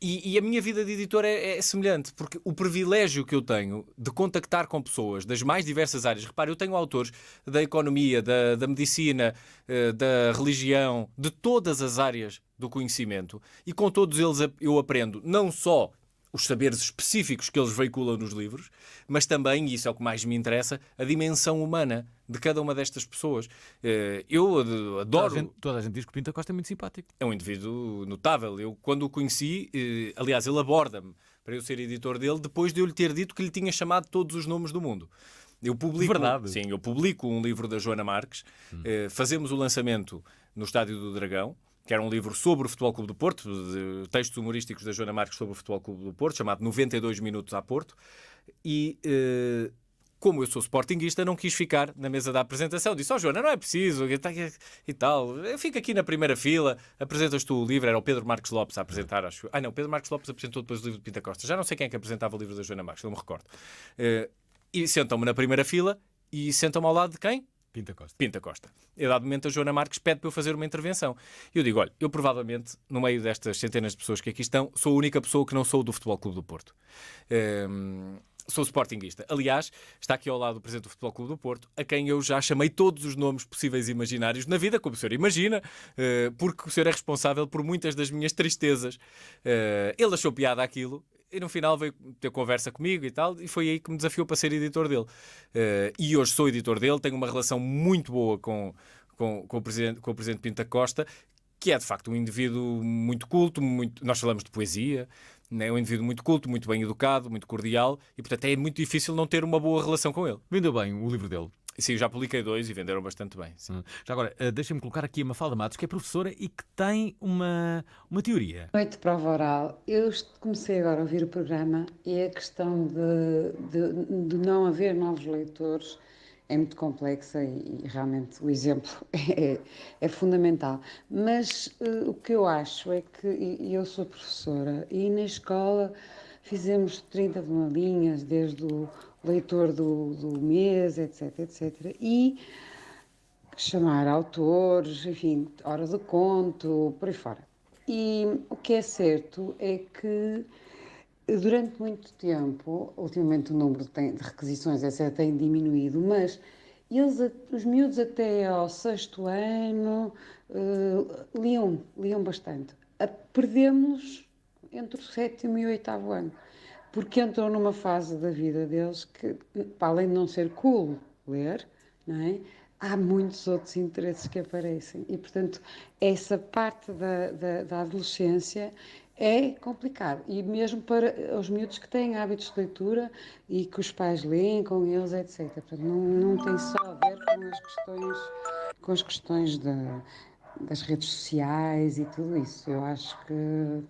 e, e, a minha vida de editor é, é, semelhante, porque o privilégio que eu tenho de contactar com pessoas das mais diversas áreas, repare, eu tenho autores da economia, da, da medicina, uh, da religião, de todas as áreas do conhecimento, e com todos eles eu aprendo não só os saberes específicos que eles veiculam nos livros, mas também, e isso é o que mais me interessa, a dimensão humana de cada uma destas pessoas. Eh, eu adoro. Toda a, gente, toda a gente diz que o Pinta Costa é muito simpático. É um indivíduo notável. Eu, quando o conheci, eh, aliás, ele aborda-me para eu ser editor dele depois de eu lhe ter dito que lhe tinha chamado todos os nomes do mundo. Eu publico, Verdade. Sim, eu publico um livro da Joana Marques, hum. Eh, fazemos o lançamento no Estádio do Dragão que era um livro sobre o Futebol Clube do Porto, textos humorísticos da Joana Marques sobre o Futebol Clube do Porto, chamado 92 Minutos a Porto. E uh, como eu sou sportinguista, não quis ficar na mesa da apresentação. Disse, ó oh, Joana, não é preciso, e tal. Fica aqui na primeira fila, apresentas tu o livro. Era o Pedro Marques Lopes a apresentar, acho. Ah, não, o Pedro Marques Lopes apresentou depois o livro de Pinta Costa. Já não sei quem é que apresentava o livro da Joana Marques, não me recordo. Uh, e sentam-me na primeira fila e sentam-me ao lado de quem? Pinta Costa. Pinta Costa. E a dado momento a Joana Marques pede para eu fazer uma intervenção. E eu digo, olha, eu provavelmente, no meio destas centenas de pessoas que aqui estão, sou a única pessoa que não sou do Futebol Clube do Porto. Ehm, sou sportinguista. Aliás, está aqui ao lado o presidente do Futebol Clube do Porto, a quem eu já chamei todos os nomes possíveis e imaginários na vida, como o senhor imagina, eh, porque o senhor é responsável por muitas das minhas tristezas. Eh, ele achou piada aquilo e no final veio ter conversa comigo e tal, e foi aí que me desafiou para ser editor dele. Uh, e hoje sou editor dele, tenho uma relação muito boa com, com, com, o, presidente, com o presidente Pinto Costa, que é de facto um indivíduo muito culto, muito... nós falamos de poesia, né? é um indivíduo muito culto, muito bem educado, muito cordial, e portanto é muito difícil não ter uma boa relação com ele. vendeu bem o livro dele, Sim, já publiquei dois e venderam bastante bem. Sim. Ah, já agora, ah, deixem-me colocar aqui a Mafalda Matos, que é professora e que tem uma, uma teoria. Noite de prova oral. Eu comecei agora a ouvir o programa e a questão de, de, de não haver novos leitores é muito complexa e, e realmente o exemplo é, é fundamental. Mas uh, o que eu acho é que e, eu sou professora e na escola fizemos 30 linhas desde o leitor do, do mês, etc, etc. E chamar autores, enfim, hora do conto, por aí fora. E o que é certo é que durante muito tempo, ultimamente o número de requisições, etc, tem diminuído, mas eles, os miúdos até ao sexto ano uh, liam, liam bastante. Perdemos entre o sétimo e o oitavo ano porque entram numa fase da vida deles que, para além de não ser cool ler, não é? há muitos outros interesses que aparecem. E, portanto, essa parte da, da, da adolescência é complicado. E mesmo para os miúdos que têm hábitos de leitura e que os pais leem com eles, etc. não, não tem só a ver com as questões, com as questões da, das redes sociais e tudo isso. Eu acho que hum,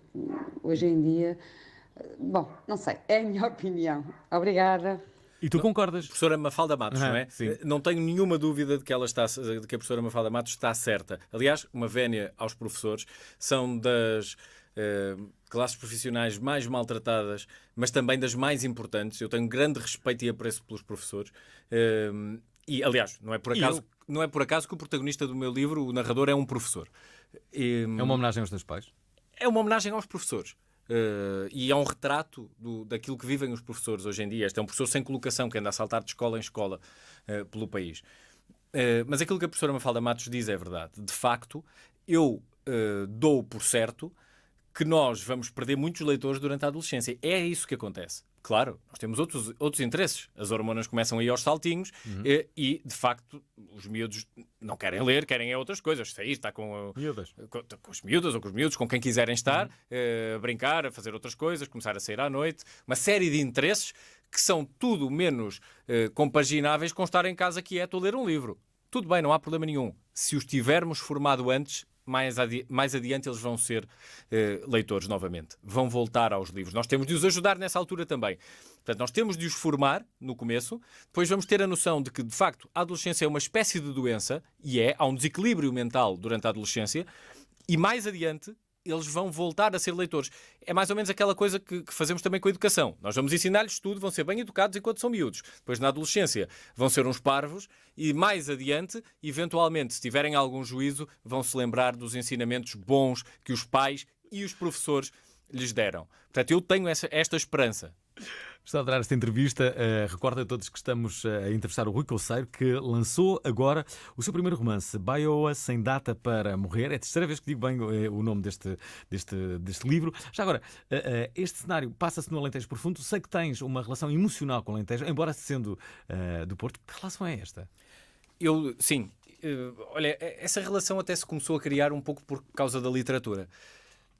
hoje em dia Bom, não sei, é a minha opinião. Obrigada. E tu concordas? Professora Mafalda Matos, uhum, não é? Sim. Eh, não tenho nenhuma dúvida de que, ela está, de que a professora Mafalda Matos está certa. Aliás, uma vénia aos professores, são das eh, classes profissionais mais maltratadas, mas também das mais importantes. Eu tenho grande respeito e apreço pelos professores. Eh, e, aliás, não é por acaso não é por acaso que o protagonista do meu livro, o narrador, é um professor. E... É uma homenagem aos teus pais? É uma homenagem aos professores. Uh, e é um retrato do, daquilo que vivem os professores hoje em dia. Este é um professor sem colocação que anda a saltar de escola em escola uh, pelo país. Uh, mas aquilo que a professora Mafalda Matos diz é verdade. De facto, eu dou por certo que nós vamos perder muitos leitores durante a adolescência. É isso que acontece. Claro, nós temos outros, outros interesses. As hormonas começam a ir aos saltinhos uhum. e, de facto, os miúdos não querem ler, querem é outras coisas, sair, estar com, uh, miúdas. com, com os miúdas ou com os miúdos, com quem quiserem estar, uhum. eh, brincar, fazer outras coisas, começar a sair à noite, uma série de interesses que são tudo menos uh, compagináveis com estar em casa quieto ou ler um livro. Tudo bem, não há problema nenhum. Se os tivermos formado antes mais, adi mais adiante eles vão ser eh, leitores novamente, vão voltar aos livros. Nós temos de os ajudar nessa altura também. Portanto, nós temos de os formar no começo, depois vamos ter a noção de que, de facto, a adolescência é uma espécie de doença, e é, há um desequilíbrio mental durante a adolescência, e mais adiante eles vão voltar a ser leitores. É mais ou menos aquela coisa que, que fazemos também com a educação. Nós vamos ensinar-lhes tudo, vão ser bem educados enquanto são miúdos. Depois, na adolescência, vão ser uns parvos e mais adiante, eventualmente, se tiverem algum juízo, vão se lembrar dos ensinamentos bons que os pais e os professores lhes deram. Portanto, eu tenho essa, esta esperança. Gostava a dar esta entrevista. Uh, recordo a todos que estamos eh, a entrevistar o Rui Colseiro, que lançou agora o seu primeiro romance, Bioa Sem Data para Morrer. É a terceira vez que digo bem eh, o nome deste, deste, deste livro. Já agora, uh, uh, este cenário passa-se no Alentejo Profundo. Sei que tens uma relação emocional com o Alentejo, embora sendo do Porto. Que relação é esta? Eu, sim. olha, essa relação até se começou a criar um pouco por causa da literatura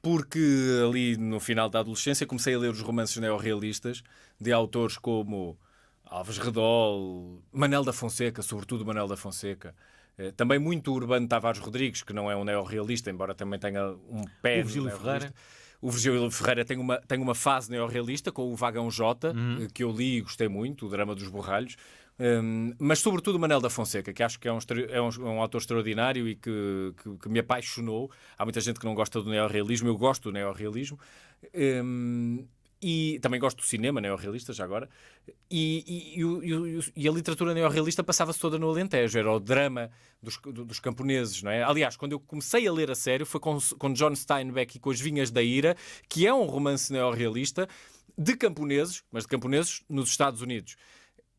porque ali no final da adolescência comecei a ler os romances neorrealistas de autores como Alves Redol, Manel da Fonseca, sobretudo Manel da Fonseca. Eh, também muito Urbano Tavares Rodrigues, que não é um neorrealista, embora também tenha um pé. O Virgílio Ferreira. O Virgílio Ferreira tem uma, tem uma fase neorrealista com o Vagão J, uhum. eh, que eu li e gostei muito, o Drama dos Borralhos. Um, mas sobretudo Manel da Fonseca, que acho que é um, é um, um autor extraordinário e que, que, que, me apaixonou. Há muita gente que não gosta do neorrealismo, eu gosto do neorrealismo. Um, e também gosto do cinema neorrealista, já agora. E, e, e, e a literatura neorrealista passava-se toda no Alentejo, era o drama dos, dos camponeses, não é? Aliás, quando eu comecei a ler a sério foi com, com John Steinbeck e com As Vinhas da Ira, que é um romance neorrealista de camponeses, mas de camponeses nos Estados Unidos.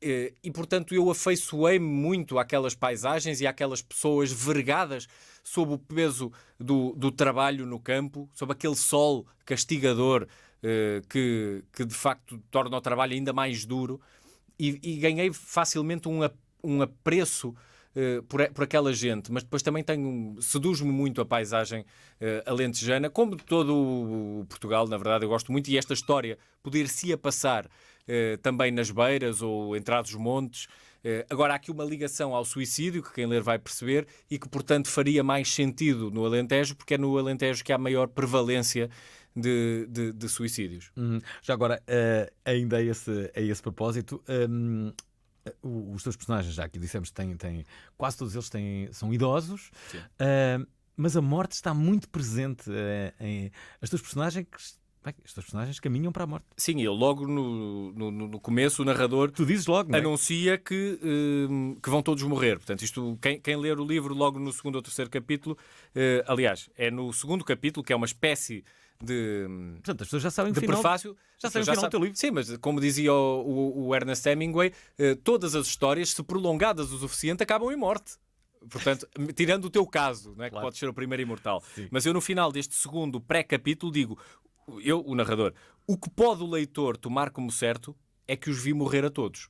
Eh, e, portanto, eu afeiçoei-me muito àquelas paisagens e àquelas pessoas vergadas sob o peso do, do trabalho no campo, sob aquele sol castigador eh, que, que, de facto torna o trabalho ainda mais duro e, e ganhei facilmente um, um apreço eh, por, por aquela gente, mas depois também tenho seduz-me muito a paisagem uh, alentejana, como de todo o Portugal, na verdade eu gosto muito, e esta história poder-se ia passar eh, também nas beiras ou entrados montes. Eh, agora, há aqui uma ligação ao suicídio, que quem ler vai perceber, e que, portanto, faria mais sentido no Alentejo, porque é no Alentejo que há maior prevalência de, de, de suicídios. Hum. Já agora, uh, ainda a esse, a esse propósito, um, ehm, os teus personagens, já que dissemos, têm, têm, quase todos eles têm, são idosos. Uh, mas a morte está muito presente uh, em. As tuas personagens bem, estas personagens caminham para a morte. Sim, ele logo no, no, no começo, o narrador tu dizes logo, é? anuncia que, ehm, que vão todos morrer. Portanto, isto, quem, quem ler o livro logo no segundo ou terceiro capítulo, eh, aliás, é no segundo capítulo, que é uma espécie de. Portanto, as pessoas já sabem de final, prefácio. Já sabem o final sabe, do teu livro. Sim, mas como dizia o, o, o Ernest Hemingway, eh, todas as histórias, se prolongadas o suficiente, acabam em morte. Portanto, tirando o teu caso, não é? Claro. que pode ser o primeiro imortal. Sim. Mas eu, no final deste segundo pré-capítulo, digo: eu, o narrador, o que pode o leitor tomar como certo é que os vi morrer a todos.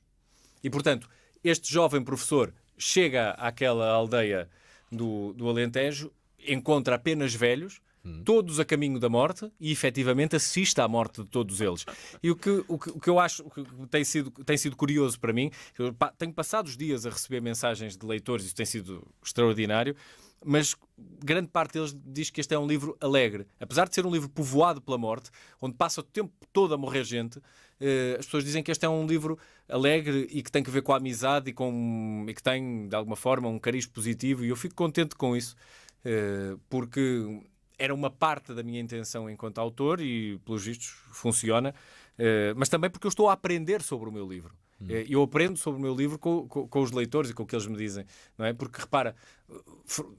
E, portanto, este jovem professor chega àquela aldeia do, do Alentejo, encontra apenas velhos, hum. todos a caminho da morte, e efetivamente assiste à morte de todos eles. E o que, o que, o que eu acho que tem sido, tem sido curioso para mim, eu tenho passado os dias a receber mensagens de leitores, isso tem sido extraordinário mas grande parte deles diz que este é um livro alegre. Apesar de ser um livro povoado pela morte, onde passa o tempo todo a morrer gente, eh, as pessoas dizem que este é um livro alegre e que tem que ver com a amizade e, com, e que tem, de alguma forma, um cariz positivo. E eu fico contente com isso, eh, porque era uma parte da minha intenção enquanto autor e, pelos vistos, funciona. Eh, mas também porque eu estou a aprender sobre o meu livro. Uhum. Eh, eu aprendo sobre o meu livro com, com, com, os leitores e com o que eles me dizem, não é? Porque repara,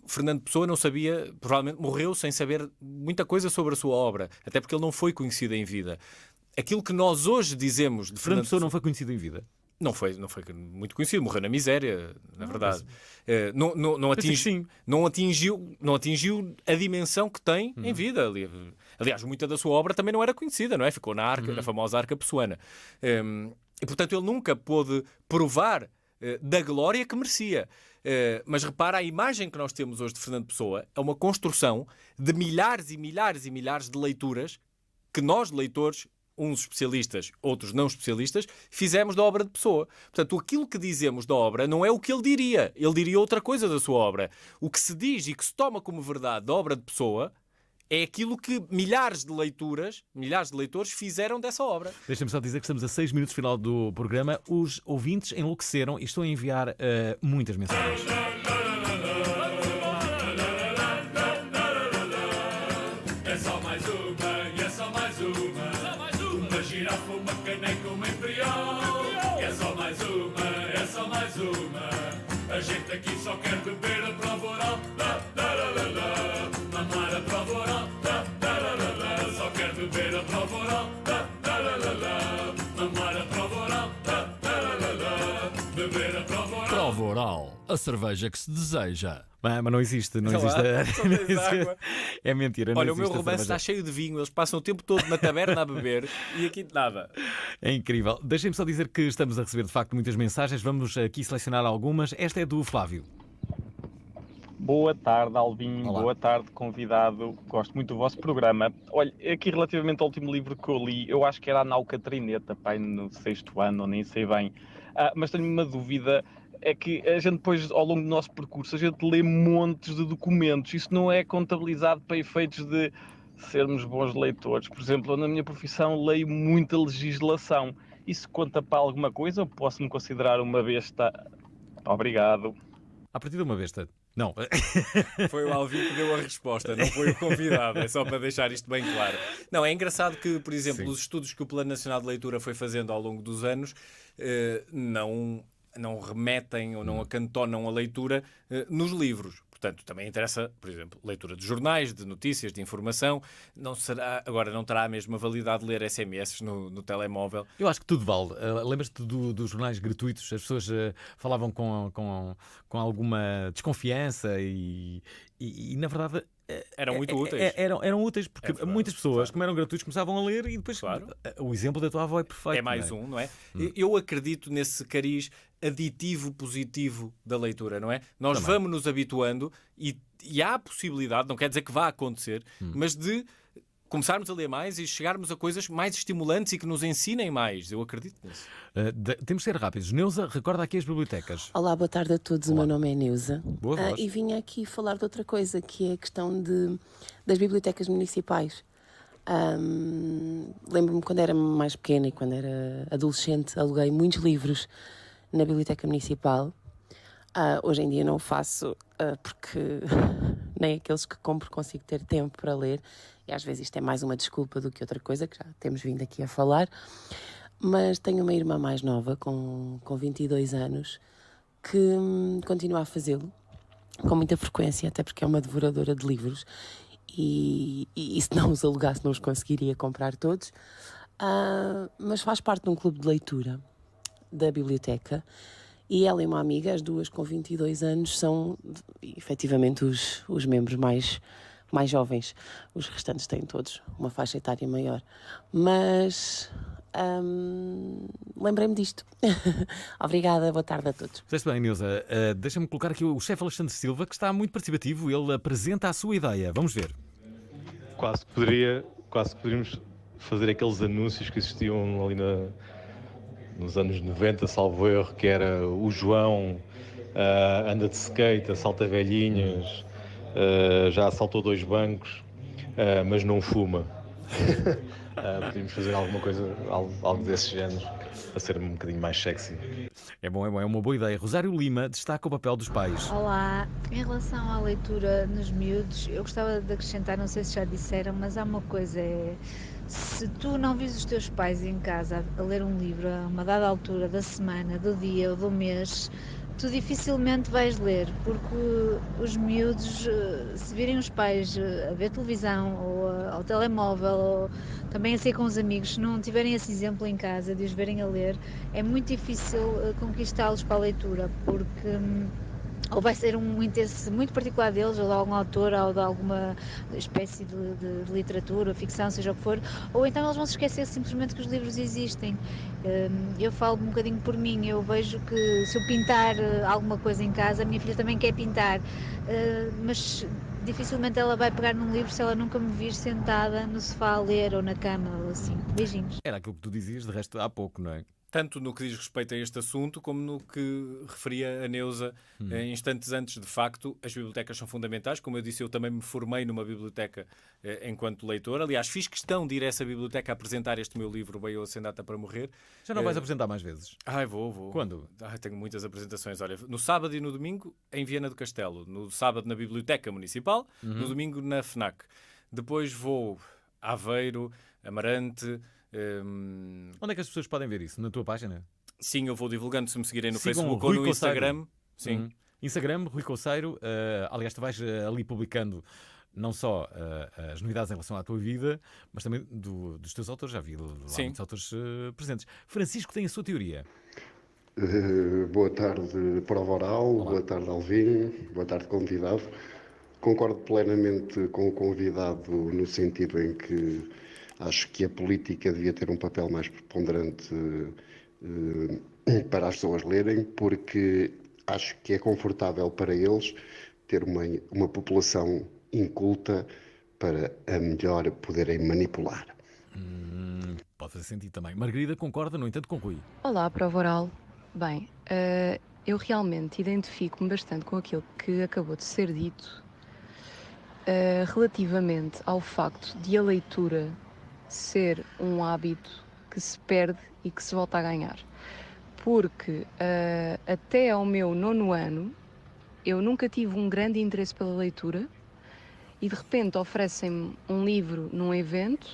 Fernando Pessoa não sabia, provavelmente morreu sem saber muita coisa sobre a sua obra, até porque ele não foi conhecido em vida. Aquilo que nós hoje dizemos de Fernando, Fernando Pessoa não foi conhecido em vida. Não foi, não foi muito conhecido, morreu na miséria, na não, ah, verdade. Mas... Eh, não, não, não, atingi, não, atingiu, não atingiu a dimensão que tem uhum. em vida. Aliás, muita da sua obra também não era conhecida, não é? Ficou na arca, uhum. na famosa arca pessoana. Um, ehm, e, portanto, ele nunca pôde provar eh, da glória que merecia. Eh, mas repara, a imagem que nós temos hoje de Fernando Pessoa é uma construção de milhares e milhares e milhares de leituras que nós, leitores, uns especialistas, outros não especialistas, fizemos da obra de Pessoa. Portanto, aquilo que dizemos da obra não é o que ele diria. Ele diria outra coisa da sua obra. O que se diz e que se toma como verdade da obra de Pessoa é aquilo que milhares de leituras, milhares de leitores fizeram dessa obra. Deixa-me só dizer que estamos a seis minutos final do programa. Os ouvintes enlouqueceram e estão a enviar uh, muitas mensagens. É só mais uma, é só mais uma. Uma girafa, uma caneca, uma embrião. É só mais uma, é só mais uma. A gente aqui só quer beber a prova. a cerveja que se deseja. Mas, mas não existe, não existe. É lá, é mentira. Olha, o meu romance está cheio de vinho, eles passam o tempo todo na taberna a beber e aqui nada. É incrível. Deixem-me só dizer que estamos a receber de facto muitas mensagens, vamos aqui selecionar algumas. Esta é do Flávio. Boa tarde, Alvin. Olá. Boa tarde, convidado. Gosto muito do vosso programa. Olha, aqui relativamente ao último livro que eu li, eu acho que era a Nau Catrineta, pai, no sexto ano, nem sei bem. Ah, mas tenho uma dúvida é que a gente depois, ao longo do nosso percurso, a gente lê montes de documentos. Isso não é contabilizado para efeitos de sermos bons leitores. Por exemplo, na minha profissão leio muita legislação. Isso conta para alguma coisa ou posso-me considerar uma besta? Obrigado. A partir de uma besta, não. Foi o Alvin que deu a resposta, não foi o convidado. É só para deixar isto bem claro. Não, é engraçado que, por exemplo, Sim. os estudos que o Plano Nacional de Leitura foi fazendo ao longo dos anos eh, não não remetem ou não hum. acantonam a leitura eh, nos livros. Portanto, também interessa, por exemplo, leitura de jornais, de notícias, de informação. Não será, agora não terá a mesma validade ler SMS no, no telemóvel. Eu acho que tudo vale. Uh, Lembras-te dos jornais gratuitos? As pessoas uh, falavam com, com, com alguma desconfiança e, e, e na verdade, eram muito úteis. Eram, eram úteis, porque é verdade, muitas pessoas, claro. como eram gratuitos, começavam a ler e depois claro. o exemplo da tua avó é perfeito. É mais não é? um, não é? Hum. Eu acredito nesse cariz aditivo positivo da leitura, não é? Nós Também. vamos nos habituando e, e, há a possibilidade, não quer dizer que vá acontecer, hum. mas de começarmos a ler mais e chegarmos a coisas mais estimulantes e que nos ensinem mais. Eu acredito nisso. Uh, de, temos que ser rápidos. Neuza, recorda aqui as bibliotecas. Olá, boa tarde a todos. Olá. O meu nome é Neuza. Boa ah, voz. e vim aqui falar de outra coisa, que é a questão de, das bibliotecas municipais. Um, Lembro-me quando era mais pequena e quando era adolescente, aluguei muitos livros na Biblioteca Municipal. Uh, hoje em dia não o faço uh, porque nem aqueles que compro consigo ter tempo para ler, e às vezes isto é mais uma desculpa do que outra coisa, que já temos vindo aqui a falar. Mas tenho uma irmã mais nova, com, com 22 anos, que hum, continua a fazê-lo com muita frequência, até porque é uma devoradora de livros e, e, e se não os alugasse não os conseguiria comprar todos. Uh, mas faz parte de um clube de leitura da biblioteca. E ela e uma amiga, as duas com 22 anos, são efetivamente os, os membros mais, mais jovens. Os restantes têm todos uma faixa etária maior. Mas hum, lembrei-me disto. Obrigada, boa tarde a todos. Fizeste bem, Nilza. Uh, eh, Deixa-me colocar aqui o chefe Alexandre Silva, que está muito participativo. Ele apresenta a sua ideia. Vamos ver. Quase poderia, quase poderíamos fazer aqueles anúncios que existiam ali na nos anos 90, salvo erro, que era o João uh, anda de skate, assalta velhinhas, uh, já assaltou dois bancos, uh, mas não fuma. podíamos fazer alguma coisa, algo, algo desse género a ser um bocadinho mais sexy. É bom, é bom, é uma boa ideia. Rosário Lima destaca o papel dos pais. Olá, em relação à leitura nos miúdos, eu gostava de acrescentar, não sei se já disseram, mas há uma coisa, é, se tu não vis os teus pais em casa a ler um livro a uma dada altura da semana, do dia ou do mês, tu dificilmente vais ler, porque os miúdos, eh, se virem os pais eh, a ver televisão ou eh, ao telemóvel, ou também a ser com os amigos, se não tiverem esse exemplo em casa de os verem a ler, é muito difícil conquistá-los para a leitura, porque hum, ou vai ser um interesse muito particular deles, ou de algum autor, ou de alguma espécie de, de, de literatura, ou ficção, seja o que for, ou então eles vão se esquecer simplesmente que os livros existem. Hum, eu falo um bocadinho por mim, eu vejo que se eu pintar eh, alguma coisa em casa, a minha filha também quer pintar, eh, mas dificilmente ela vai pegar num livro se ela nunca me vir sentada no sofá a ler ou na cama ou assim. Beijinhos. Era aquilo que tu dizias de resto há pouco, não é? tanto no que diz respeito a este assunto, como no que referia a Neuza hum. eh, instantes antes. De facto, as bibliotecas são fundamentais. Como eu disse, eu também me formei numa biblioteca eh, enquanto leitor. Aliás, fiz questão de ir a essa biblioteca apresentar este meu livro, Bem ou Sem Data para Morrer. Já não eh... vais apresentar mais vezes? Ai, vou, vou. Quando? Ai, tenho muitas apresentações. Olha, no sábado e no domingo em Viena do Castelo. No sábado na Biblioteca Municipal, uhum. no domingo na FNAC. Depois vou a Aveiro, Amarante, um... Onde é que as pessoas podem ver isso? Na tua página? Sim, eu vou divulgando se me seguirem no Sigam Facebook ou no Instagram. Sim. Uhum. Instagram, Rui Coceiro. Uh, aliás, tu vais ah, ali publicando não só uh, as novidades em relação à tua vida, mas também do, dos teus autores. Já vi lá muitos autores presentes. Francisco tem a sua teoria. Eh, boa tarde, prova oral. Olá. Boa tarde, Alvin. Boa tarde, convidado. Concordo plenamente com o convidado no sentido em que Acho que a política devia ter um papel mais preponderante eh, para as pessoas lerem, porque acho que é confortável para eles ter uma, uma população inculta para a melhor poderem manipular. Hum, pode fazer sentido também. Margarida concorda, no entanto, conclui. Olá, prova oral. Bem, uh, eu realmente identifico-me bastante com aquilo que acabou de ser dito uh, relativamente ao facto de a leitura ser um hábito que se perde e que se volta a ganhar. Porque uh, até ao meu nono ano eu nunca tive um grande interesse pela leitura e de repente oferecem-me um livro num evento,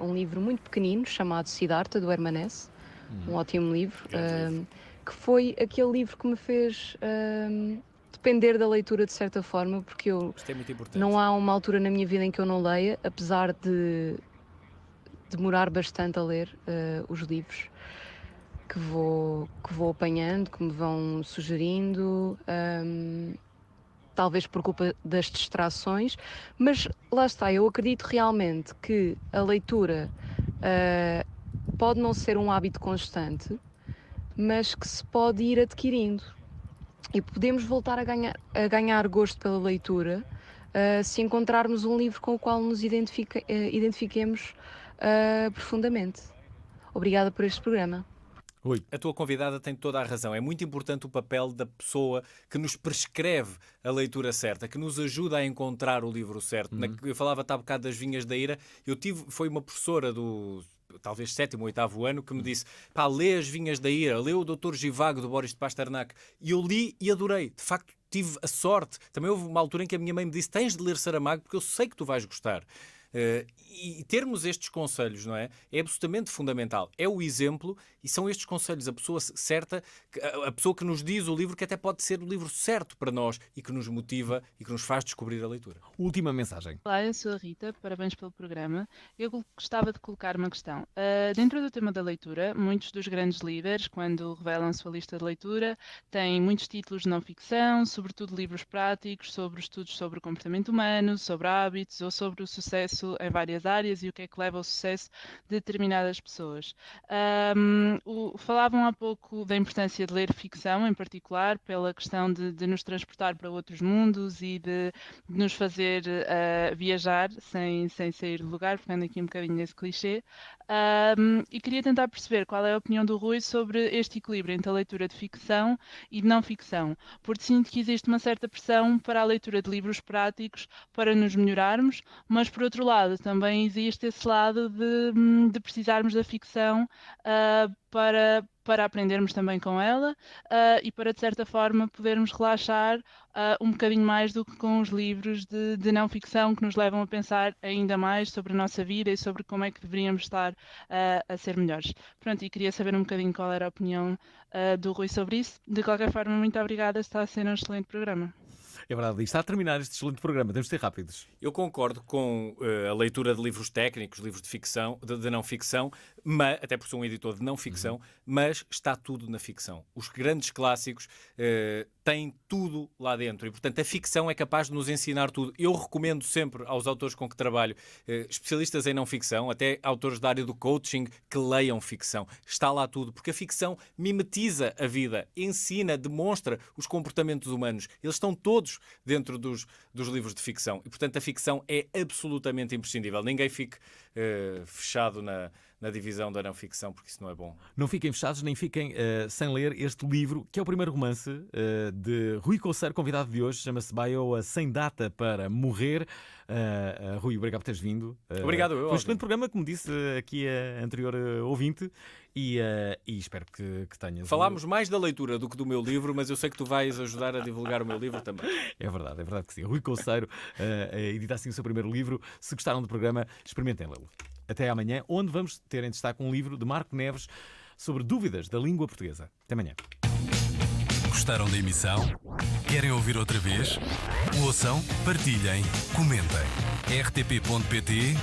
uh, um livro muito pequenino chamado Siddhartha do Hermanesse, hum. um ótimo livro, uh, que foi aquele livro que me fez depender da leitura de certa forma, porque eu é não há uma altura na minha vida em que eu não leia, apesar de demorar bastante a ler uh, os livros que vou, que vou apanhando, que me vão sugerindo, um, talvez por culpa das distrações, mas lá está, eu acredito realmente que a leitura uh, pode não ser um hábito constante, mas que se pode ir adquirindo. E podemos voltar a ganhar, a ganhar gosto pela leitura uh, se encontrarmos um livro com o qual nos uh, identifiquemos uh, profundamente. Obrigada por este programa. Oi. A tua convidada tem toda a razão. É muito importante o papel da pessoa que nos prescreve a leitura certa, que nos ajuda a encontrar o livro certo. Uhum. Na, eu falava-te há bocado das Vinhas da Ira. Eu tive, foi uma professora do talvez sétimo ou oitavo ano, que me uhum. disse: pá, lê As Vinhas da Ira, lê o Doutor Givago do Boris de Pasternak. E eu li e adorei. De facto, tive a sorte. Também houve uma altura em que a minha mãe me disse: tens de ler Saramago porque eu sei que tu vais gostar. Eh, e termos estes conselhos, não é? É absolutamente fundamental. É o exemplo e são estes conselhos, a pessoa certa, a pessoa que nos diz o livro que até pode ser o livro certo para nós e que nos motiva e que nos faz descobrir a leitura. Última mensagem. Olá, eu sou a Rita, parabéns pelo programa. Eu gostava de colocar uma questão. Uh, dentro do tema da leitura, muitos dos grandes líderes, quando revelam a sua lista de leitura, têm muitos títulos de não ficção, sobretudo livros práticos, sobre estudos sobre o comportamento humano, sobre hábitos ou sobre o sucesso sucesso em várias áreas e o que é que leva ao sucesso de determinadas pessoas. Um, o, falavam há pouco da importância de ler ficção, em particular, pela questão de, de nos transportar para outros mundos e de, de nos fazer uh, viajar sem, sem sair do lugar, ficando aqui um bocadinho nesse clichê. Um, e queria tentar perceber qual é a opinião do Rui sobre este equilíbrio entre a leitura de ficção e de não ficção, porque sinto que existe uma certa pressão para a leitura de livros práticos para nos melhorarmos, mas por outro lado, lado, também existe esse lado de, hum, de precisarmos da ficção uh, para, para aprendermos também com ela uh, e para, de certa forma, podermos relaxar uh, um bocadinho mais do que com os livros de, de não ficção que nos levam a pensar ainda mais sobre a nossa vida e sobre como é que deveríamos estar uh, a ser melhores. Pronto, e queria saber um bocadinho qual era a opinião do Rui sobre isso. De qualquer forma, muito obrigada, está a ser um excelente programa. É verdade, e está a terminar este excelente programa, temos de ser rápidos. Eu concordo com uh, a leitura de livros técnicos, livros de ficção, de, de não ficção, mas, até porque sou um editor de não ficção, uhum. mas está tudo na ficção. Os grandes clássicos uh, têm tudo lá dentro e, portanto, a ficção é capaz de nos ensinar tudo. Eu recomendo sempre aos autores com que trabalho, uh, especialistas em não ficção, até autores da área do coaching, que leiam ficção. Está lá tudo, porque a ficção mimetiza a vida, ensina, demonstra os comportamentos humanos. Eles estão todos dentro dos, dos livros de ficção e, portanto, a ficção é absolutamente imprescindível. Ninguém fique uh, fechado na na divisão da não ficção, porque isso não é bom. Não fiquem fechados, nem fiquem uh, sem ler este livro, que é o primeiro romance uh, de Rui Conceiro, convidado de hoje, chama-se Bioa Sem Data para Morrer. Uh, Rui, obrigado por teres vindo. obrigado, eu. Foi um excelente programa, como disse aqui a anterior ouvinte, e, e espero que, que tenhas. Falámos um... mais da leitura do que do meu livro, mas eu sei que tu vais ajudar a divulgar o meu livro também. É verdade, é verdade que sim. Rui Conceiro edita assim o seu primeiro livro. Se gostaram do programa, experimentem lê-lo. Até amanhã, onde vamos ter em destaque um livro de Marco Neves sobre dúvidas da língua portuguesa. Até amanhã. Gostaram da emissão? Querem ouvir outra vez? Ouçam, partilhem, comentem. rtp.pt